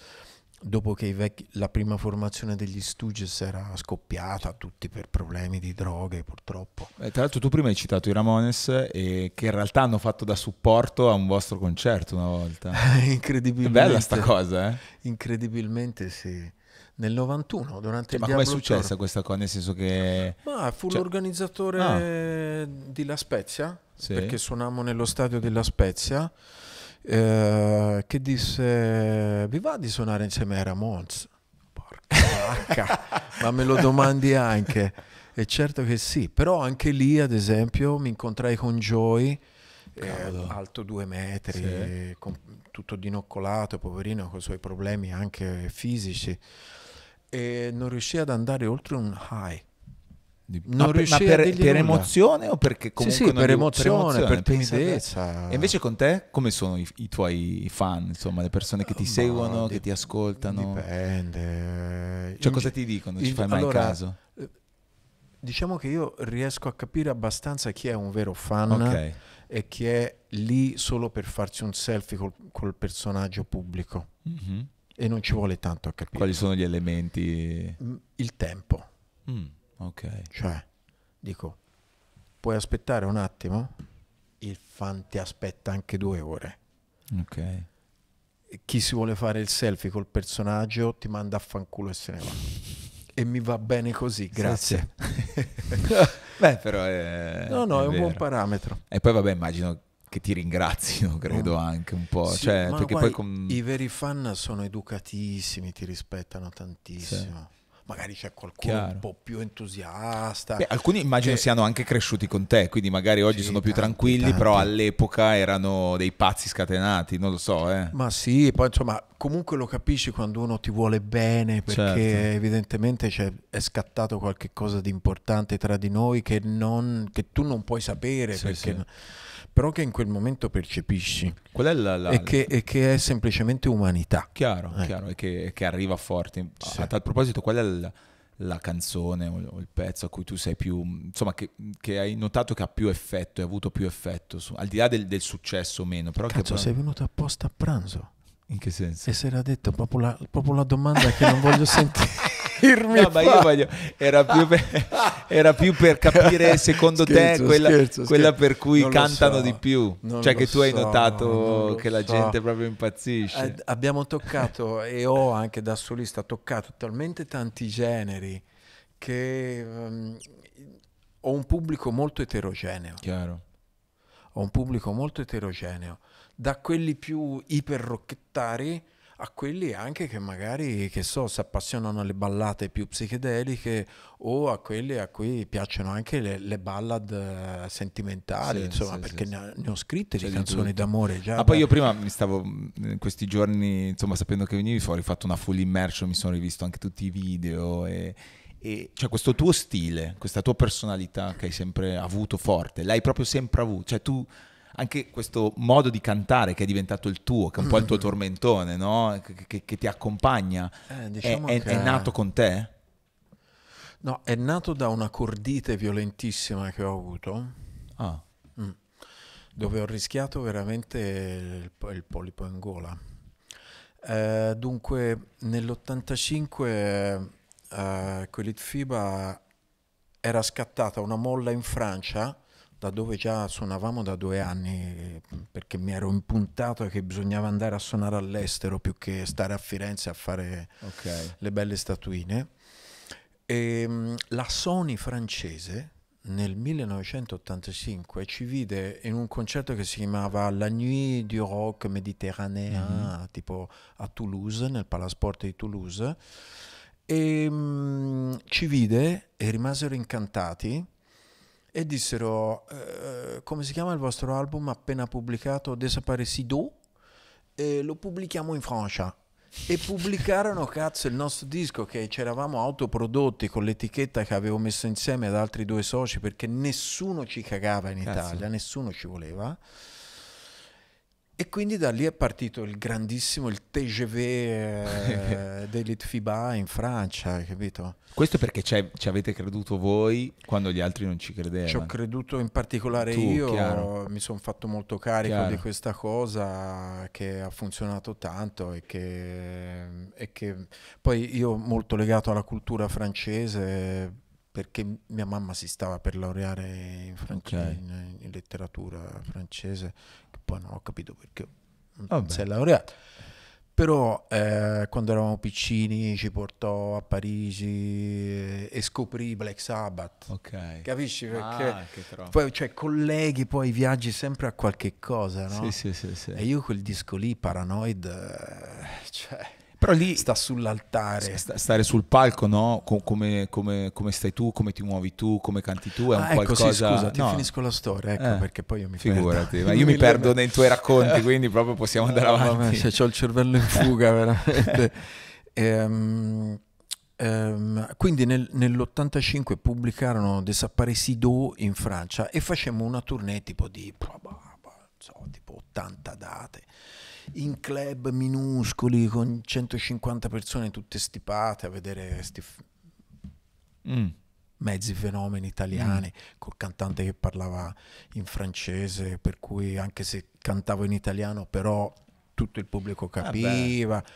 dopo che vecchi, la prima formazione degli Stooges era scoppiata, tutti per problemi di droghe purtroppo. E eh, tra l'altro tu prima hai citato i Ramones eh, che in realtà hanno fatto da supporto a un vostro concerto una volta. Incredibilmente. È bella sta cosa, eh? Incredibilmente sì nel 91 durante cioè, il Ma com'è successa questa cosa? Nel senso che... Ma fu cioè... l'organizzatore ah. di La Spezia, sì. perché suonammo nello stadio di La Spezia, eh, che disse vi va di suonare insieme a Ramones? Porca ma me lo domandi anche. E certo che sì, però anche lì ad esempio mi incontrai con Joy, eh, alto due metri, sì. con, tutto dinoccolato, poverino, con i suoi problemi anche fisici e non riuscì ad andare oltre un high. Non ma per, ma per, per emozione o perché comunque sì, sì, per, emozione, per, emozione, per timidezza. E invece con te come sono i, i tuoi fan, insomma, le persone che ti ma seguono, di, che ti ascoltano? Dipende. Cioè in, cosa ti dicono? Ci in, fai mai allora, caso? Eh, diciamo che io riesco a capire abbastanza chi è un vero fan okay. e chi è lì solo per farsi un selfie col, col personaggio pubblico. Mm-hmm e non ci vuole tanto a capire. Quali sono gli elementi? Mm, il tempo. Mm, ok. Cioè, dico, puoi aspettare un attimo, il fan ti aspetta anche due ore. Ok. Chi si vuole fare il selfie col personaggio ti manda a fanculo e se ne va. E mi va bene così, grazie. Sì, sì. Beh, però è... No, no, è, è un vero. buon parametro. E poi vabbè, immagino che ti ringrazino, credo mm. anche un po'. Sì, cioè, perché poi com... I veri fan sono educatissimi, ti rispettano tantissimo. Sì magari c'è qualcuno Chiaro. un po' più entusiasta. Beh, alcuni immagino che... siano anche cresciuti con te, quindi magari oggi sì, sono più tanti, tranquilli, tanti. però all'epoca erano dei pazzi scatenati, non lo so. Eh. Ma sì, poi insomma, comunque lo capisci quando uno ti vuole bene, perché certo. evidentemente è scattato qualcosa di importante tra di noi che, non, che tu non puoi sapere, sì, perché, sì. però che in quel momento percepisci. Qual è la... la... E, che, e, che, è semplicemente umanità. Chiaro, eh. chiaro, e che, che, arriva forte. A, a tal proposito, qual è la l- la canzone o il pezzo a cui tu sei più insomma che, che hai notato che ha più effetto e ha avuto più effetto su, al di là del, del successo o meno però cazzo che... sei venuto apposta a pranzo in che senso? e si era detto proprio la, proprio la domanda che non voglio sentire dirmi. No, ma io voglio. Era più per, era più per capire, secondo scherzo, te, quella, scherzo, quella scherzo. per cui non cantano so, di più. Cioè, che tu so, hai notato che la so. gente proprio impazzisce. Eh, abbiamo toccato, e ho anche da solista toccato talmente tanti generi che um, ho un pubblico molto eterogeneo. Chiaro. Ho un pubblico molto eterogeneo, da quelli più iperrocchettari a quelli anche che magari, che so, si appassionano alle ballate più psichedeliche o a quelli a cui piacciono anche le, le ballad eh, sentimentali, sì, insomma, sì, perché sì, ne, ho, ne, ho scritte cioè, di canzoni tutto. d'amore già. Ma ah, poi io prima mi stavo, in questi giorni, insomma, sapendo che venivi fuori, ho fatto una full immersion, mi sono rivisto anche tutti i video e... E cioè questo tuo stile, questa tua personalità che hai sempre avuto forte, l'hai proprio sempre avuto, cioè tu anche questo modo di cantare che è diventato il tuo, che è un po' il tuo mm. tormentone, no? che, che, che, ti accompagna, eh, diciamo è, che... è, nato con te? No, è nato da una cordite violentissima che ho avuto, ah. Mm. dove ho rischiato veramente il, il polipo in gola. Eh, dunque, nell'85 eh, con eh, l'ITFIBA era scattata una molla in Francia da dove già suonavamo da due anni, perché mi ero impuntato che bisognava andare a suonare all'estero più che stare a Firenze a fare okay. le belle statuine. E, ehm, la Sony francese nel 1985 ci vide in un concerto che si chiamava La Nuit du Rock Mediterranea, mm -hmm. tipo a Toulouse, nel Palasport di Toulouse, e um, ci vide e rimasero incantati e dissero eh, come si chiama il vostro album appena pubblicato Desaparecido e lo pubblichiamo in Francia e pubblicarono cazzo il nostro disco che c'eravamo autoprodotti con l'etichetta che avevo messo insieme ad altri due soci perché nessuno ci cagava in cazzo. Italia, nessuno ci voleva e quindi da lì è partito il grandissimo, il TGV eh, dell'Elite FIBA in Francia, capito? Questo perché ci avete creduto voi quando gli altri non ci credevano. Ci ho creduto in particolare tu, io, chiaro. mi sono fatto molto carico chiaro. di questa cosa che ha funzionato tanto e che, e che poi io molto legato alla cultura francese perché mia mamma si stava per laureare in, Francia, okay. in, in letteratura francese poi non ho capito perché non si è laureato. Però eh, quando eravamo piccini ci portò a Parigi eh, e scoprì Black Sabbath. Ok. Capisci? Ah, perché ah, poi cioè, colleghi poi i viaggi sempre a qualche cosa, no? Sì, sì, sì, sì, E io quel disco lì, Paranoid, eh, cioè... Però lì sta sull'altare. Sta, stare sul palco, no? Come, come, come, stai tu, come ti muovi tu, come canti tu, è ah, un ecco, qualcosa... Sì, scusa, ti no. finisco la storia, ecco, eh. perché poi io mi Figurati, perdo. ma io mi perdo nei tuoi racconti, quindi proprio possiamo andare avanti. vabbè, cioè, ho il cervello in fuga, veramente. ehm... Um, quindi nel, nell'85 pubblicarono Desaparecido in Francia e facemmo una tournée tipo di, so, tipo 80 date in club minuscoli con 150 persone tutte stipate a vedere sti mm. mezzi fenomeni italiani mm. col cantante che parlava in francese per cui anche se cantavo in italiano però tutto il pubblico eh capiva Vabbè.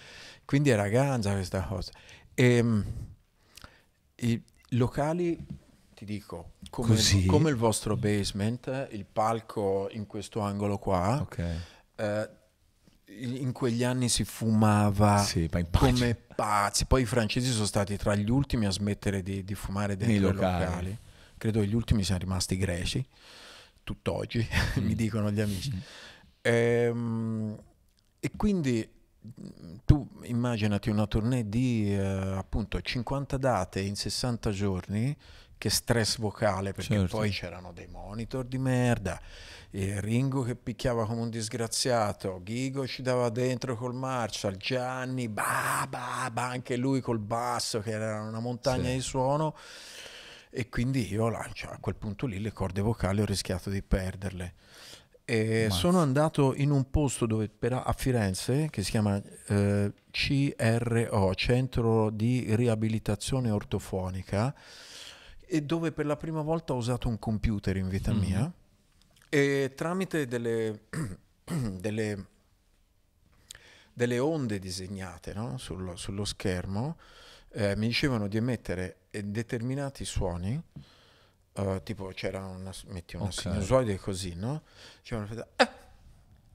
quindi era ganza questa cosa e, ehm, i locali ti dico come, il, come il vostro basement il palco in questo angolo qua okay. eh, in quegli anni si fumava sì, come pazzi. Poi i francesi sono stati tra gli ultimi a smettere di, di fumare dentro i locali. locali. Credo gli ultimi siano rimasti i greci, tutt'oggi, mm. mi dicono gli amici. Mm. Ehm, e quindi tu immaginati una tournée di eh, appunto 50 date in 60 giorni che stress vocale, perché certo. poi c'erano dei monitor di merda, Ringo che picchiava come un disgraziato, Ghigo ci dava dentro col Marshall, Gianni, bah, bah, bah, anche lui col basso che era una montagna sì. di suono e quindi io cioè, a quel punto lì le corde vocali ho rischiato di perderle. E sono andato in un posto dove, a Firenze che si chiama eh, CRO, Centro di Riabilitazione Ortofonica, e dove per la prima volta ho usato un computer in vita mm-hmm. mia e tramite delle, delle, delle, onde disegnate no? Sul, sullo schermo eh, mi dicevano di emettere eh, determinati suoni uh, tipo c'era una, metti una okay. sinusoide così no? dicevano eh, eh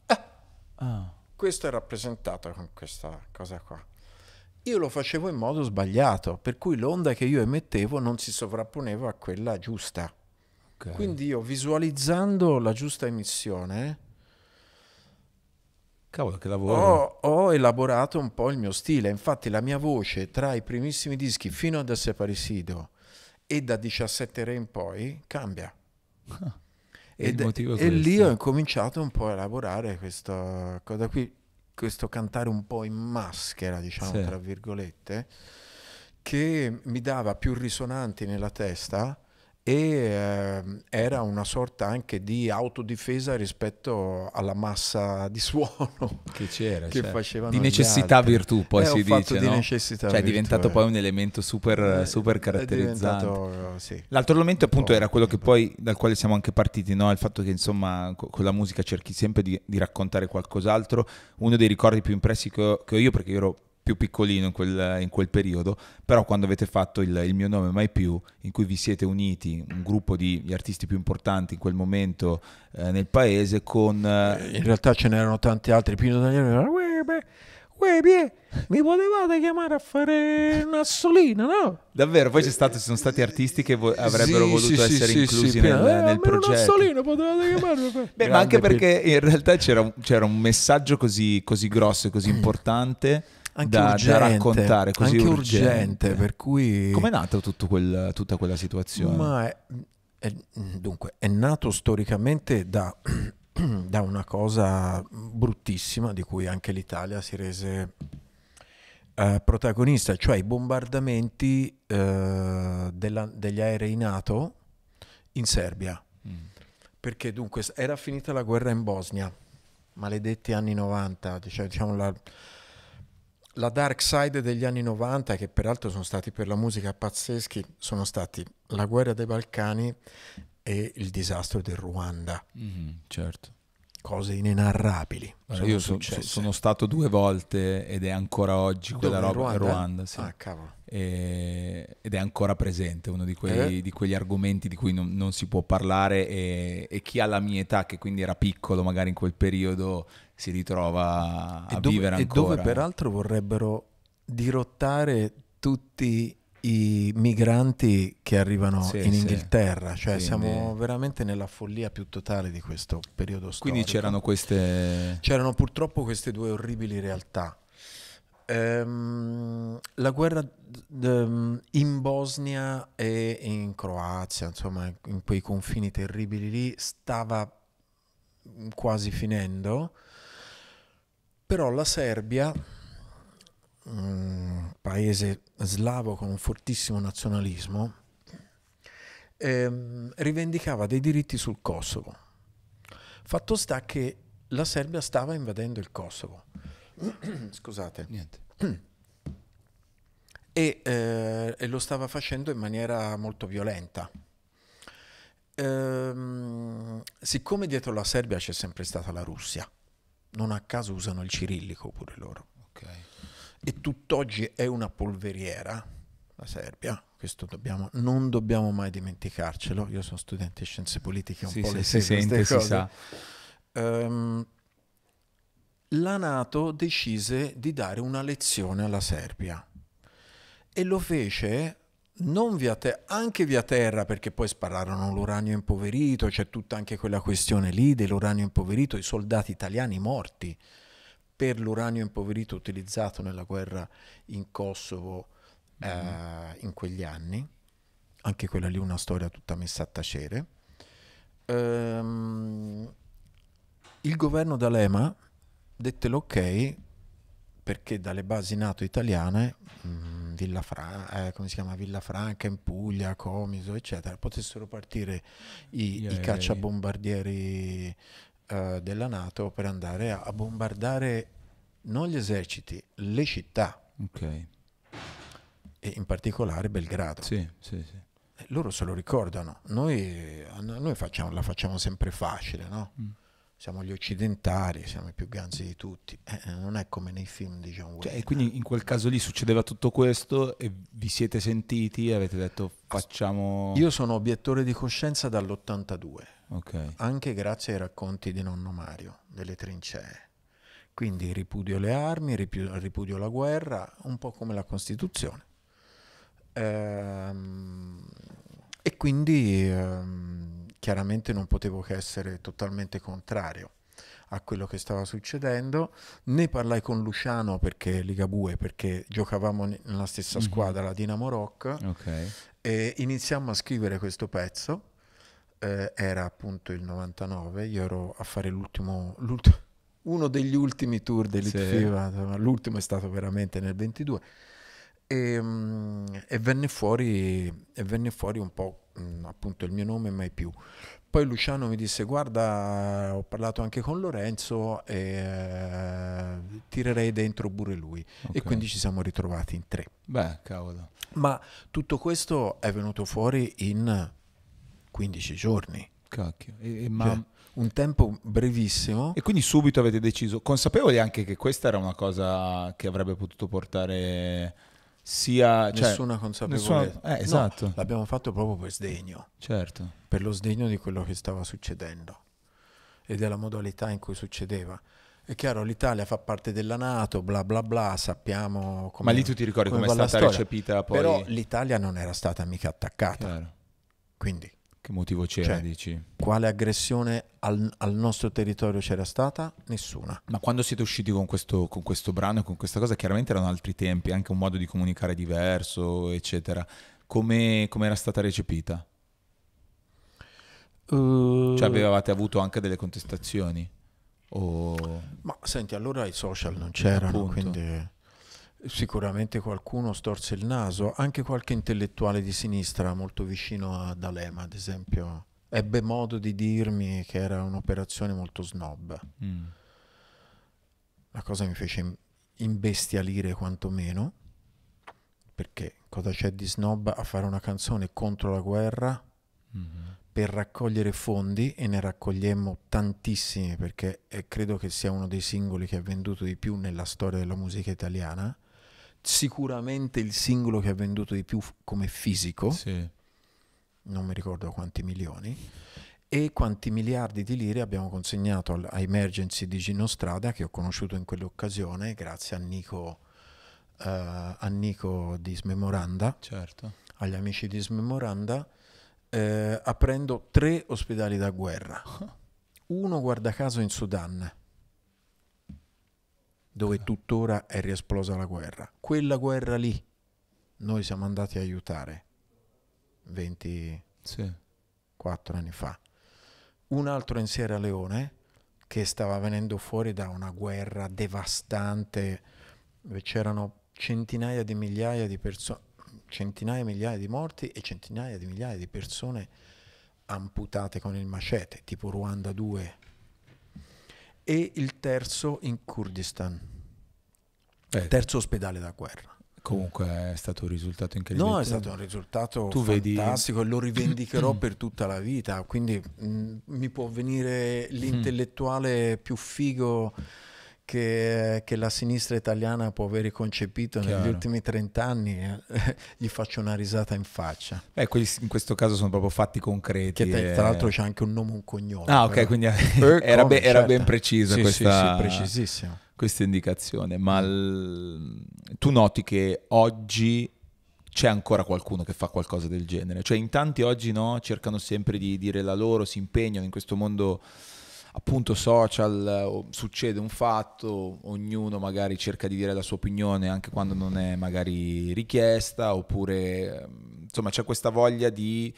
ah. ah. questo è rappresentato con questa cosa qua io lo facevo in modo sbagliato, per cui l'onda che io emettevo non si sovrapponeva a quella giusta. Okay. Quindi io visualizzando la giusta emissione, Cavolo, che lavoro. Ho, ho, elaborato un po' il mio stile. Infatti, la mia voce tra i primissimi dischi fino ad Separisido e da 17 Re in poi cambia. Ah, Ed, e lì ho incominciato un po' a elaborare questa cosa qui questo cantare un po' in maschera, diciamo, sì. tra virgolette, che mi dava più risonanti nella testa e eh, era una sorta anche di autodifesa rispetto alla massa di suono che c'era che cioè, facevano di necessità altri. virtù poi eh, si dice di no? necessità cioè è diventato virtù, poi eh. un elemento super, eh, super caratterizzante sì, l'altro elemento appunto era quello che poi dal quale siamo anche partiti no? il fatto che insomma con la musica cerchi sempre di, di, raccontare qualcos'altro uno dei ricordi più impressi che ho, che ho io perché io ero più piccolino in quel, in quel, periodo, però quando avete fatto il, il, mio nome mai più, in cui vi siete uniti un gruppo di artisti più importanti in quel momento eh, nel paese con... Eh... In realtà ce n'erano tanti altri, Pino Daniele era... Uè, mi potevate chiamare a fare una solina, no? Davvero, poi stato, ci sono stati artisti che vo- avrebbero sì, voluto sì, essere sì, inclusi nel, eh, nel progetto. Nassolino potevate chiamarlo. Beh, ma anche perché in realtà c'era, c'era un messaggio così, così grosso e così importante da, urgente, da, raccontare, così anche urgente. urgente per cui... Com'è nata quel, tutta quella situazione? Ma è, è, dunque, è nato storicamente da, da una cosa bruttissima di cui anche l'Italia si rese Uh, protagonista, cioè i bombardamenti uh, della, degli aerei NATO in Serbia. Mm. Perché dunque era finita la guerra in Bosnia, maledetti anni 90, diciamo, diciamo la, la dark side degli anni 90, che peraltro sono stati per la musica pazzeschi, sono stati la guerra dei Balcani e il disastro del Ruanda. Mm, certo cose inenarrabili. Allora, io so, sono stato due volte ed è ancora oggi quella Dove, roba a Ruanda. sì. ah, e, ed è ancora presente uno di, quei, eh? di quegli argomenti di cui non, non si può parlare e, e, chi ha la mia età, che quindi era piccolo magari in quel periodo, si ritrova a dove, vivere ancora. E dove peraltro vorrebbero dirottare tutti i migranti che arrivano sì, in Inghilterra, cioè Quindi... siamo veramente nella follia più totale di questo periodo storico. Quindi c'erano queste... C'erano purtroppo queste due orribili realtà. Ehm, la guerra mm, in Bosnia e in Croazia, insomma in quei confini terribili lì, stava quasi finendo, però la Serbia... Mm, paese slavo con un fortissimo nazionalismo, ehm, rivendicava dei diritti sul Kosovo. Fatto sta che la Serbia stava invadendo il Kosovo. Scusate. Niente. E, eh, e, lo stava facendo in maniera molto violenta. Ehm, siccome dietro la Serbia c'è sempre stata la Russia, non a caso usano il cirillico pure loro. Okay e tutt'oggi è una polveriera, la Serbia, questo dobbiamo, non dobbiamo mai dimenticarcelo, io sono studente di scienze politiche, un sì, po' le si sente, si sa. Um, la Nato decise di dare una lezione alla Serbia e lo fece non via te- anche via terra perché poi spararono l'uranio impoverito, c'è tutta anche quella questione lì dell'uranio impoverito, i soldati italiani morti per l'uranio impoverito utilizzato nella guerra in Kosovo mm. eh, mm-hmm. in quegli anni, anche quella lì una storia tutta messa a tacere. Ehm, il governo D'Alema dette l'ok perché dalle basi nato italiane, mh, mm, Villa, Fra- eh, chiama, Villa, Franca in Puglia, Comiso, eccetera, potessero partire i, yeah, i cacciabombardieri eh, della Nato per andare a, bombardare non gli eserciti, le città. Okay. E in particolare Belgrado. Sì, sì, sì. Loro se lo ricordano, noi, eh, noi facciamo, la facciamo sempre facile, no? Mm siamo gli occidentali, siamo i più ganzi di tutti. Eh, eh, non è come nei film di John Wayne. Cioè, e quindi in quel caso lì succedeva tutto questo e vi siete sentiti e avete detto facciamo... Io sono obiettore di coscienza dall'82, okay. anche grazie ai racconti di nonno Mario, delle trincee. Quindi ripudio le armi, ripudio, la guerra, un po' come la Costituzione. Ehm, e quindi ehm, chiaramente non potevo che essere totalmente contrario a quello che stava succedendo. Ne parlai con Luciano perché Ligabue, perché giocavamo nella stessa mm-hmm. squadra, la Dinamo Rock. Okay. E iniziammo a scrivere questo pezzo. Eh, era appunto il 99, io ero a fare l'ultimo, l'ultimo uno degli ultimi tour dell'Itfiva, sì. l'ultimo è stato veramente nel 22 e, ehm, e, venne fuori, e, venne fuori, un po' appunto il mio nome mai più. Poi Luciano mi disse guarda ho parlato anche con Lorenzo e eh, tirerei dentro pure lui okay. e quindi ci siamo ritrovati in tre. Beh, cavolo. Ma tutto questo è venuto fuori in 15 giorni. Cacchio. E, ma... Cioè, un tempo brevissimo. E quindi subito avete deciso, consapevoli anche che questa era una cosa che avrebbe potuto portare sia cioè, nessuna consapevolezza. Nessuna, eh, esatto. No, l'abbiamo fatto proprio per sdegno. Certo. Per lo sdegno di quello che stava succedendo e della modalità in cui succedeva. È chiaro, l'Italia fa parte della Nato, bla bla bla, sappiamo come Ma lì tu ti ricordi come, è stata recepita poi? Però l'Italia non era stata mica attaccata. Chiaro. Quindi che motivo c'era, cioè, dici? Quale aggressione al, al, nostro territorio c'era stata? Nessuna. Ma quando siete usciti con questo, con questo brano e con questa cosa, chiaramente erano altri tempi, anche un modo di comunicare diverso, eccetera. Come, era stata recepita? Uh... Cioè avevate avuto anche delle contestazioni? O... Ma senti, allora i social non c'erano, Appunto. quindi Sicuramente qualcuno storce il naso, anche qualche intellettuale di sinistra molto vicino a D'Alema, ad esempio, ebbe modo di dirmi che era un'operazione molto snob. Mm. La cosa mi fece imbestialire quantomeno, perché cosa c'è di snob a fare una canzone contro la guerra? Mm-hmm per raccogliere fondi e ne raccogliemmo tantissimi perché eh, credo che sia uno dei singoli che ha venduto di più nella storia della musica italiana sicuramente il singolo che ha venduto di più come fisico, sì. non mi ricordo quanti milioni, e quanti miliardi di lire abbiamo consegnato a Emergency di Gino Strada che ho conosciuto in quell'occasione grazie a Nico, uh, a Nico di Smemoranda, certo. agli amici di Smemoranda, eh, aprendo tre ospedali da guerra. Uno, guarda caso, in Sudan dove tuttora è riesplosa la guerra. Quella guerra lì noi siamo andati a aiutare 24 anni fa. Un altro in Sierra Leone che stava venendo fuori da una guerra devastante dove c'erano centinaia di migliaia di persone, centinaia e migliaia di morti e centinaia di migliaia di persone amputate con il macete, tipo Ruanda 2 e il terzo in Kurdistan. Eh. Terzo ospedale da guerra. Comunque è stato un risultato incredibile. No, è stato un risultato tu fantastico vedi... e lo rivendicherò per tutta la vita. Quindi mh, mm, mi può venire mm. l'intellettuale più figo che, che, la sinistra italiana può aver concepito Chiaro. negli ultimi 30 anni, eh, gli faccio una risata in faccia. Beh, quelli in questo caso sono proprio fatti concreti. Che, e... Tra l'altro c'è anche un nome e un cognome. Ah, ok, però. quindi eh, era, ben, era, certo. ben precisa sì, questa, sì, sì, questa, indicazione. Ma l... tu noti che oggi c'è ancora qualcuno che fa qualcosa del genere. Cioè in tanti oggi no, cercano sempre di dire la loro, si impegnano in questo mondo appunto social succede un fatto, ognuno magari cerca di dire la sua opinione anche quando non è magari richiesta, oppure ehm, insomma c'è questa voglia di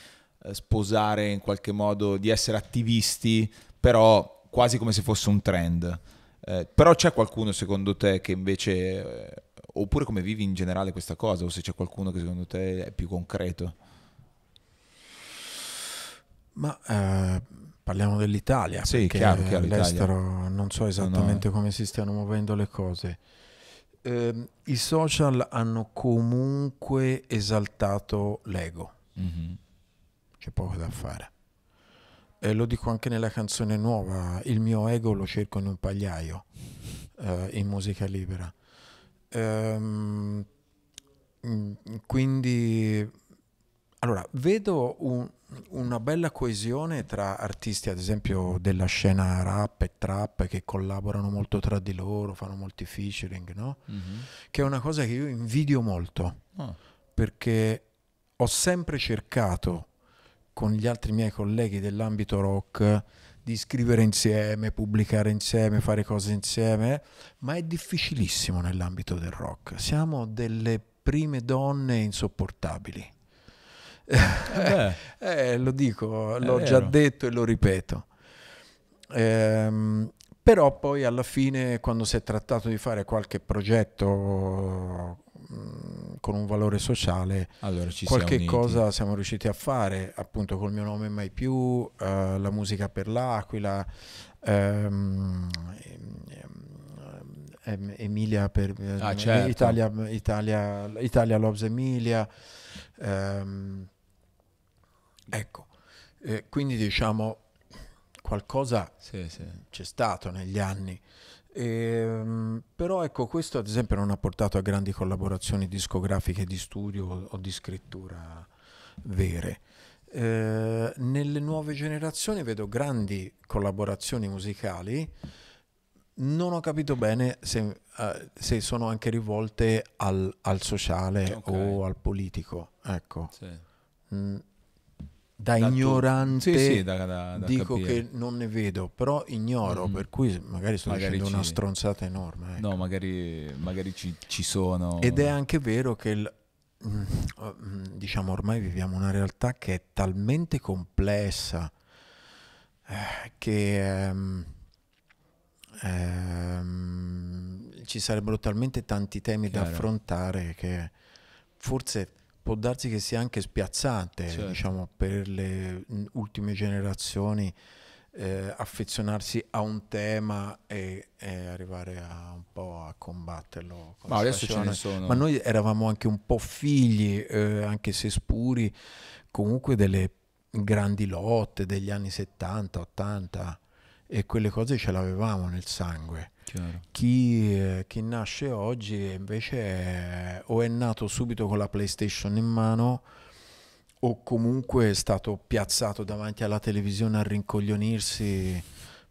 eh, sposare in qualche modo, di essere attivisti, però quasi come se fosse un trend. Eh, però c'è qualcuno secondo te che invece, eh, oppure come vivi in generale questa cosa, o se c'è qualcuno che secondo te è più concreto? Ma... Uh Parliamo dell'Italia, sì, chiaro, chiaro, all'estero Italia. non so esattamente no, no. come si stiano muovendo le cose. Eh, I social hanno comunque esaltato l'ego, mm-hmm. c'è poco da fare. E lo dico anche nella canzone nuova, il mio ego lo cerco in un pagliaio, eh, in musica libera. Ehm, mm, quindi, allora, vedo un una bella coesione tra artisti, ad esempio, della scena rap e trap che collaborano molto tra di loro, fanno molti featuring, no? Mm-hmm. Che è una cosa che io invidio molto oh. perché ho sempre cercato con gli altri miei colleghi dell'ambito rock di scrivere insieme, pubblicare insieme, fare cose insieme, ma è difficilissimo nell'ambito del rock. Siamo delle prime donne insopportabili eh, eh, lo dico, l'ho già detto e lo ripeto. Ehm, però poi alla fine quando si è trattato di fare qualche progetto mm, con un valore sociale allora, qualche siamo cosa siamo riusciti a fare appunto col mio nome mai più uh, la musica per l'aquila um, ehm, em, ehm, Emilia per ah, ehm, certo. Italia, Italia, Italia Loves Emilia um, Ecco, eh, quindi diciamo qualcosa sì, sì. c'è stato negli anni. E, ehm, però ecco, questo ad esempio non ha portato a grandi collaborazioni discografiche di studio o di scrittura vere. Eh, nelle nuove generazioni vedo grandi collaborazioni musicali, non ho capito bene se, uh, se sono anche rivolte al, al sociale okay. o al politico. Ecco. Sì. Mm da, da ignorante tu... sì, sì, da, dico capire. che non ne vedo, però ignoro, mm. per cui magari sto magari dicendo ci... una stronzata enorme. Ecco. No, magari, magari ci, ci, sono. Ed è anche vero che il, mm, diciamo ormai viviamo una realtà che è talmente complessa eh, che ehm, ehm, ci sarebbero talmente tanti temi Chiaro. da affrontare che forse può darsi che sia anche spiazzante certo. diciamo, per le ultime generazioni eh, affezionarsi a un tema e, e arrivare a, un po' a combatterlo. Ma adesso ce ne sono. Ma noi eravamo anche un po' figli, eh, anche se spuri, comunque delle grandi lotte degli anni 70, 80 e quelle cose ce l'avevamo nel sangue. Chi, eh, chi, nasce oggi invece è, eh, o è nato subito con la PlayStation in mano o comunque è stato piazzato davanti alla televisione a rincoglionirsi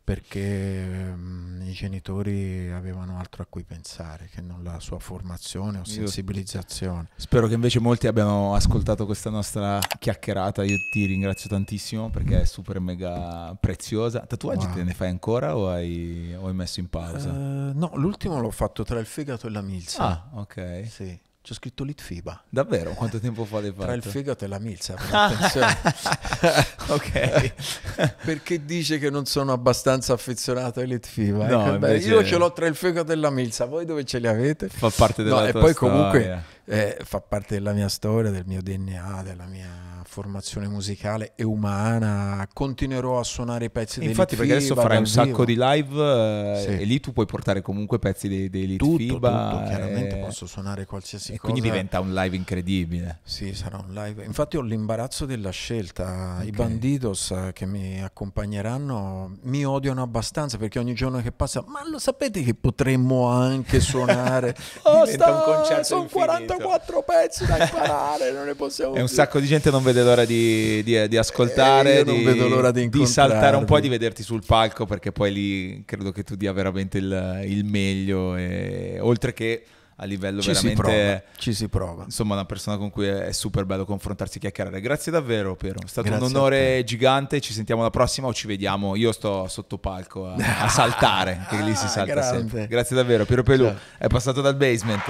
perché um, i genitori avevano altro a cui pensare che non la sua formazione o sensibilizzazione. Spero che invece molti abbiano ascoltato questa nostra chiacchierata, io ti ringrazio tantissimo perché è super mega preziosa. Tatuaggi wow. te ne fai ancora o hai, o hai messo in pausa? Uh, no, l'ultimo l'ho fatto tra il fegato e la milza. Ah, ok. Sì. Ci ho scritto Litfiba. Davvero? Quanto tempo fa l'hai fatto? Tra il fegato e la milza, attenzione. ok. Perché dice che non sono abbastanza affezionato ai Litfiba? Eh? No, eh? invece... Io ce l'ho tra il fegato e la milza, voi dove ce li avete? Fa parte della no, E poi storia. comunque eh, fa parte della mia storia, del mio DNA, della mia formazione musicale e umana. Continuerò a suonare i pezzi dei Infatti, perché adesso farai un sacco di live eh, sì. e lì tu puoi portare comunque pezzi dei, dei tutto, FIBA. Tutto, chiaramente e... Eh, posso suonare qualsiasi e cosa. Quindi diventa un live incredibile. Sì, sarà un live. Infatti ho l'imbarazzo della scelta. Okay. I bandidos eh, che mi accompagneranno mi odiano abbastanza perché ogni giorno che passa, ma lo sapete che potremmo anche suonare? oh, diventa sta, un concerto sono infinito. 40 54 pezzi da imparare, non ne possiamo più. È un sacco di gente non vede l'ora di, di, di ascoltare, eh, di, di, saltare un po' e di vederti sul palco perché poi lì credo che tu dia veramente il, il meglio, e, oltre che a livello ci veramente... Si prova, ci si prova. Insomma, una persona con cui è super bello confrontarsi e chiacchierare. Grazie davvero, Piero. È stato Grazie un onore gigante. Ci sentiamo la prossima o ci vediamo. Io sto sotto palco a, a saltare, che lì si salta ah, grande. sempre. Grazie davvero, Piero Pelù. Ciao. È passato dal basement.